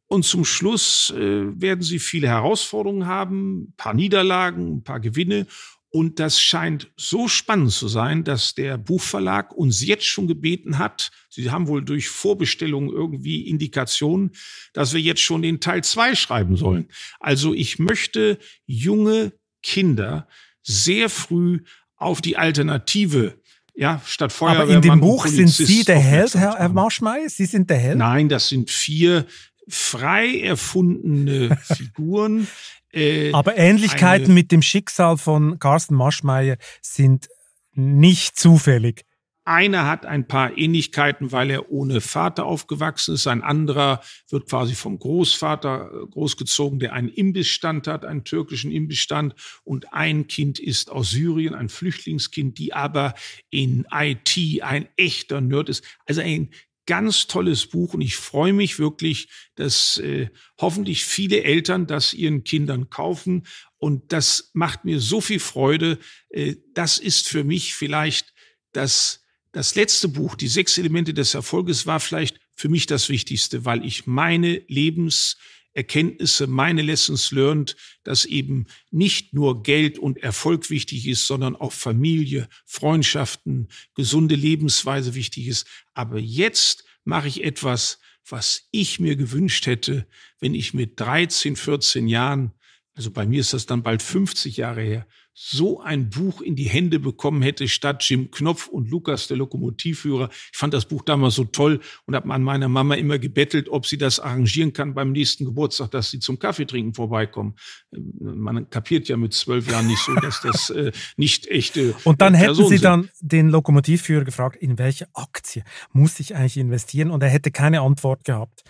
und zum Schluss äh, werden sie viele Herausforderungen haben, ein paar Niederlagen, ein paar Gewinne. Und das scheint so spannend zu sein, dass der Buchverlag uns jetzt schon gebeten hat, sie haben wohl durch Vorbestellungen irgendwie Indikationen, dass wir jetzt schon den Teil zwei schreiben sollen. Also ich möchte junge Kinder sehr früh auf die Alternative ja, statt Feuerwehrmann. Aber in dem Buch sind Sie der Held, Herr, Herr Marschmeier? Sie sind der Held? Nein, das sind vier frei erfundene Figuren. Äh, Aber Ähnlichkeiten eine, mit dem Schicksal von Carsten Maschmeyer sind nicht zufällig. Einer hat ein paar Ähnlichkeiten, weil er ohne Vater aufgewachsen ist. Ein anderer wird quasi vom Großvater äh, großgezogen, der einen Imbissstand hat, einen türkischen Imbissstand. Und ein Kind ist aus Syrien, ein Flüchtlingskind, die aber in IT ein echter Nerd ist. Also ein ganz tolles Buch und ich freue mich wirklich, dass äh, hoffentlich viele Eltern das ihren Kindern kaufen. Und das macht mir so viel Freude. Äh, das ist für mich vielleicht das, das letzte Buch, die sechs Elemente des Erfolges, war vielleicht für mich das Wichtigste, weil ich meine Lebens- Erkenntnisse, meine Lessons learned, dass eben nicht nur Geld und Erfolg wichtig ist, sondern auch Familie, Freundschaften, gesunde Lebensweise wichtig ist. Aber jetzt mache ich etwas, was ich mir gewünscht hätte, wenn ich mit 13, 14 Jahren, also bei mir ist das dann bald 50 Jahre her, so ein Buch in die Hände bekommen hätte, statt Jim Knopf und Lukas, der Lokomotivführer. Ich fand das Buch damals so toll und habe an meiner Mama immer gebettelt, ob sie das arrangieren kann beim nächsten Geburtstag, dass sie zum Kaffeetrinken vorbeikommen. Ähm, man kapiert ja mit zwölf Jahren nicht so, dass das äh, nicht echte. Und dann äh, Personen hätten sie sind. dann den Lokomotivführer gefragt, in welche Aktie muss ich eigentlich investieren? Und er hätte keine Antwort gehabt.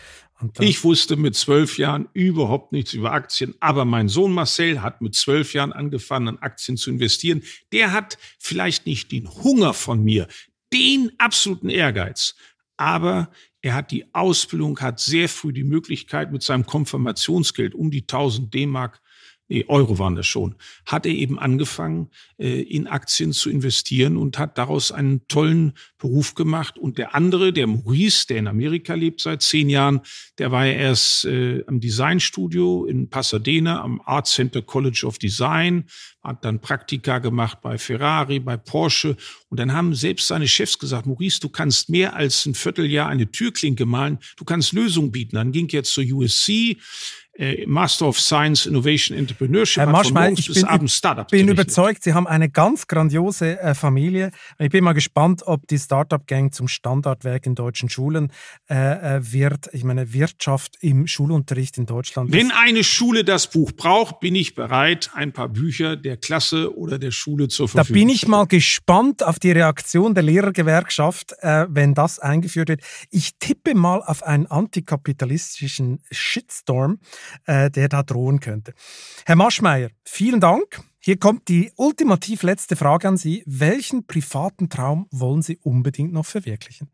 Ich wusste mit zwölf Jahren überhaupt nichts über Aktien, aber mein Sohn Marcel hat mit zwölf Jahren angefangen, an Aktien zu investieren. Der hat vielleicht nicht den Hunger von mir, den absoluten Ehrgeiz, aber er hat die Ausbildung, hat sehr früh die Möglichkeit, mit seinem Konfirmationsgeld um die 1000 D-Mark nee, Euro waren das schon, hat er eben angefangen, äh, in Aktien zu investieren und hat daraus einen tollen Beruf gemacht. Und der andere, der Maurice, der in Amerika lebt seit zehn Jahren, der war ja erst äh, am Designstudio in Pasadena, am Art Center College of Design, hat dann Praktika gemacht bei Ferrari, bei Porsche. Und dann haben selbst seine Chefs gesagt, Maurice, du kannst mehr als ein Vierteljahr eine Türklinke malen, du kannst Lösungen bieten. Dann ging er zur USC, äh, Master of Science Innovation Entrepreneurship. Herr Marschmeier, ich bin, ich bin überzeugt, Sie haben eine ganz grandiose äh, Familie. Ich bin mal gespannt, ob die Startup-Gang zum Standardwerk in deutschen Schulen äh, äh, wird. Ich meine, Wirtschaft im Schulunterricht in Deutschland. Wenn eine Schule das Buch braucht, bin ich bereit, ein paar Bücher der Klasse oder der Schule zur Verfügung zu stellen. Da bin ich mal gespannt auf die Reaktion der Lehrergewerkschaft, äh, wenn das eingeführt wird. Ich tippe mal auf einen antikapitalistischen Shitstorm äh, der da drohen könnte. Herr Maschmeyer, vielen Dank. Hier kommt die ultimativ letzte Frage an Sie. Welchen privaten Traum wollen Sie unbedingt noch verwirklichen?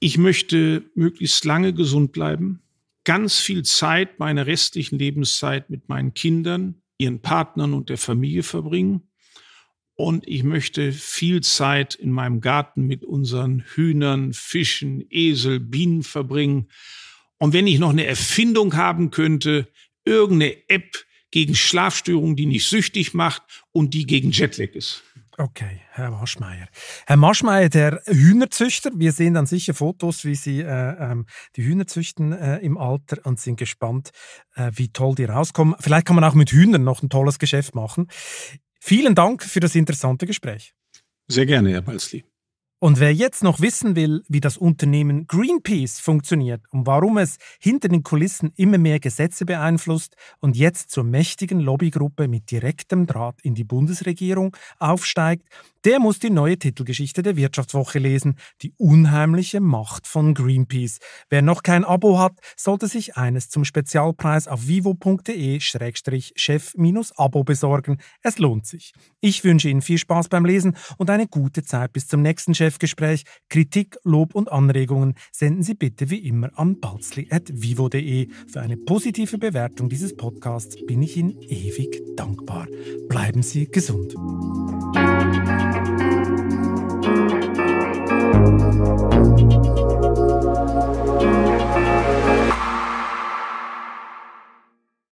Ich möchte möglichst lange gesund bleiben, ganz viel Zeit meiner restlichen Lebenszeit mit meinen Kindern, ihren Partnern und der Familie verbringen. Und ich möchte viel Zeit in meinem Garten mit unseren Hühnern, Fischen, Esel, Bienen verbringen und wenn ich noch eine Erfindung haben könnte, irgendeine App gegen Schlafstörungen, die nicht süchtig macht und die gegen Jetlag ist. Okay, Herr Maschmeyer. Herr Maschmeyer, der Hühnerzüchter, wir sehen dann sicher Fotos, wie Sie äh, ähm, die Hühner züchten äh, im Alter und sind gespannt, äh, wie toll die rauskommen. Vielleicht kann man auch mit Hühnern noch ein tolles Geschäft machen. Vielen Dank für das interessante Gespräch. Sehr gerne, Herr Balzli. Und wer jetzt noch wissen will, wie das Unternehmen Greenpeace funktioniert und warum es hinter den Kulissen immer mehr Gesetze beeinflusst und jetzt zur mächtigen Lobbygruppe mit direktem Draht in die Bundesregierung aufsteigt, der muss die neue Titelgeschichte der Wirtschaftswoche lesen, die unheimliche Macht von Greenpeace. Wer noch kein Abo hat, sollte sich eines zum Spezialpreis auf vivo.de-chef-abo besorgen. Es lohnt sich. Ich wünsche Ihnen viel Spaß beim Lesen und eine gute Zeit bis zum nächsten Chefgespräch. Kritik, Lob und Anregungen senden Sie bitte wie immer an balzli.vivo.de. Für eine positive Bewertung dieses Podcasts bin ich Ihnen ewig dankbar. Bleiben Sie gesund. Thank you.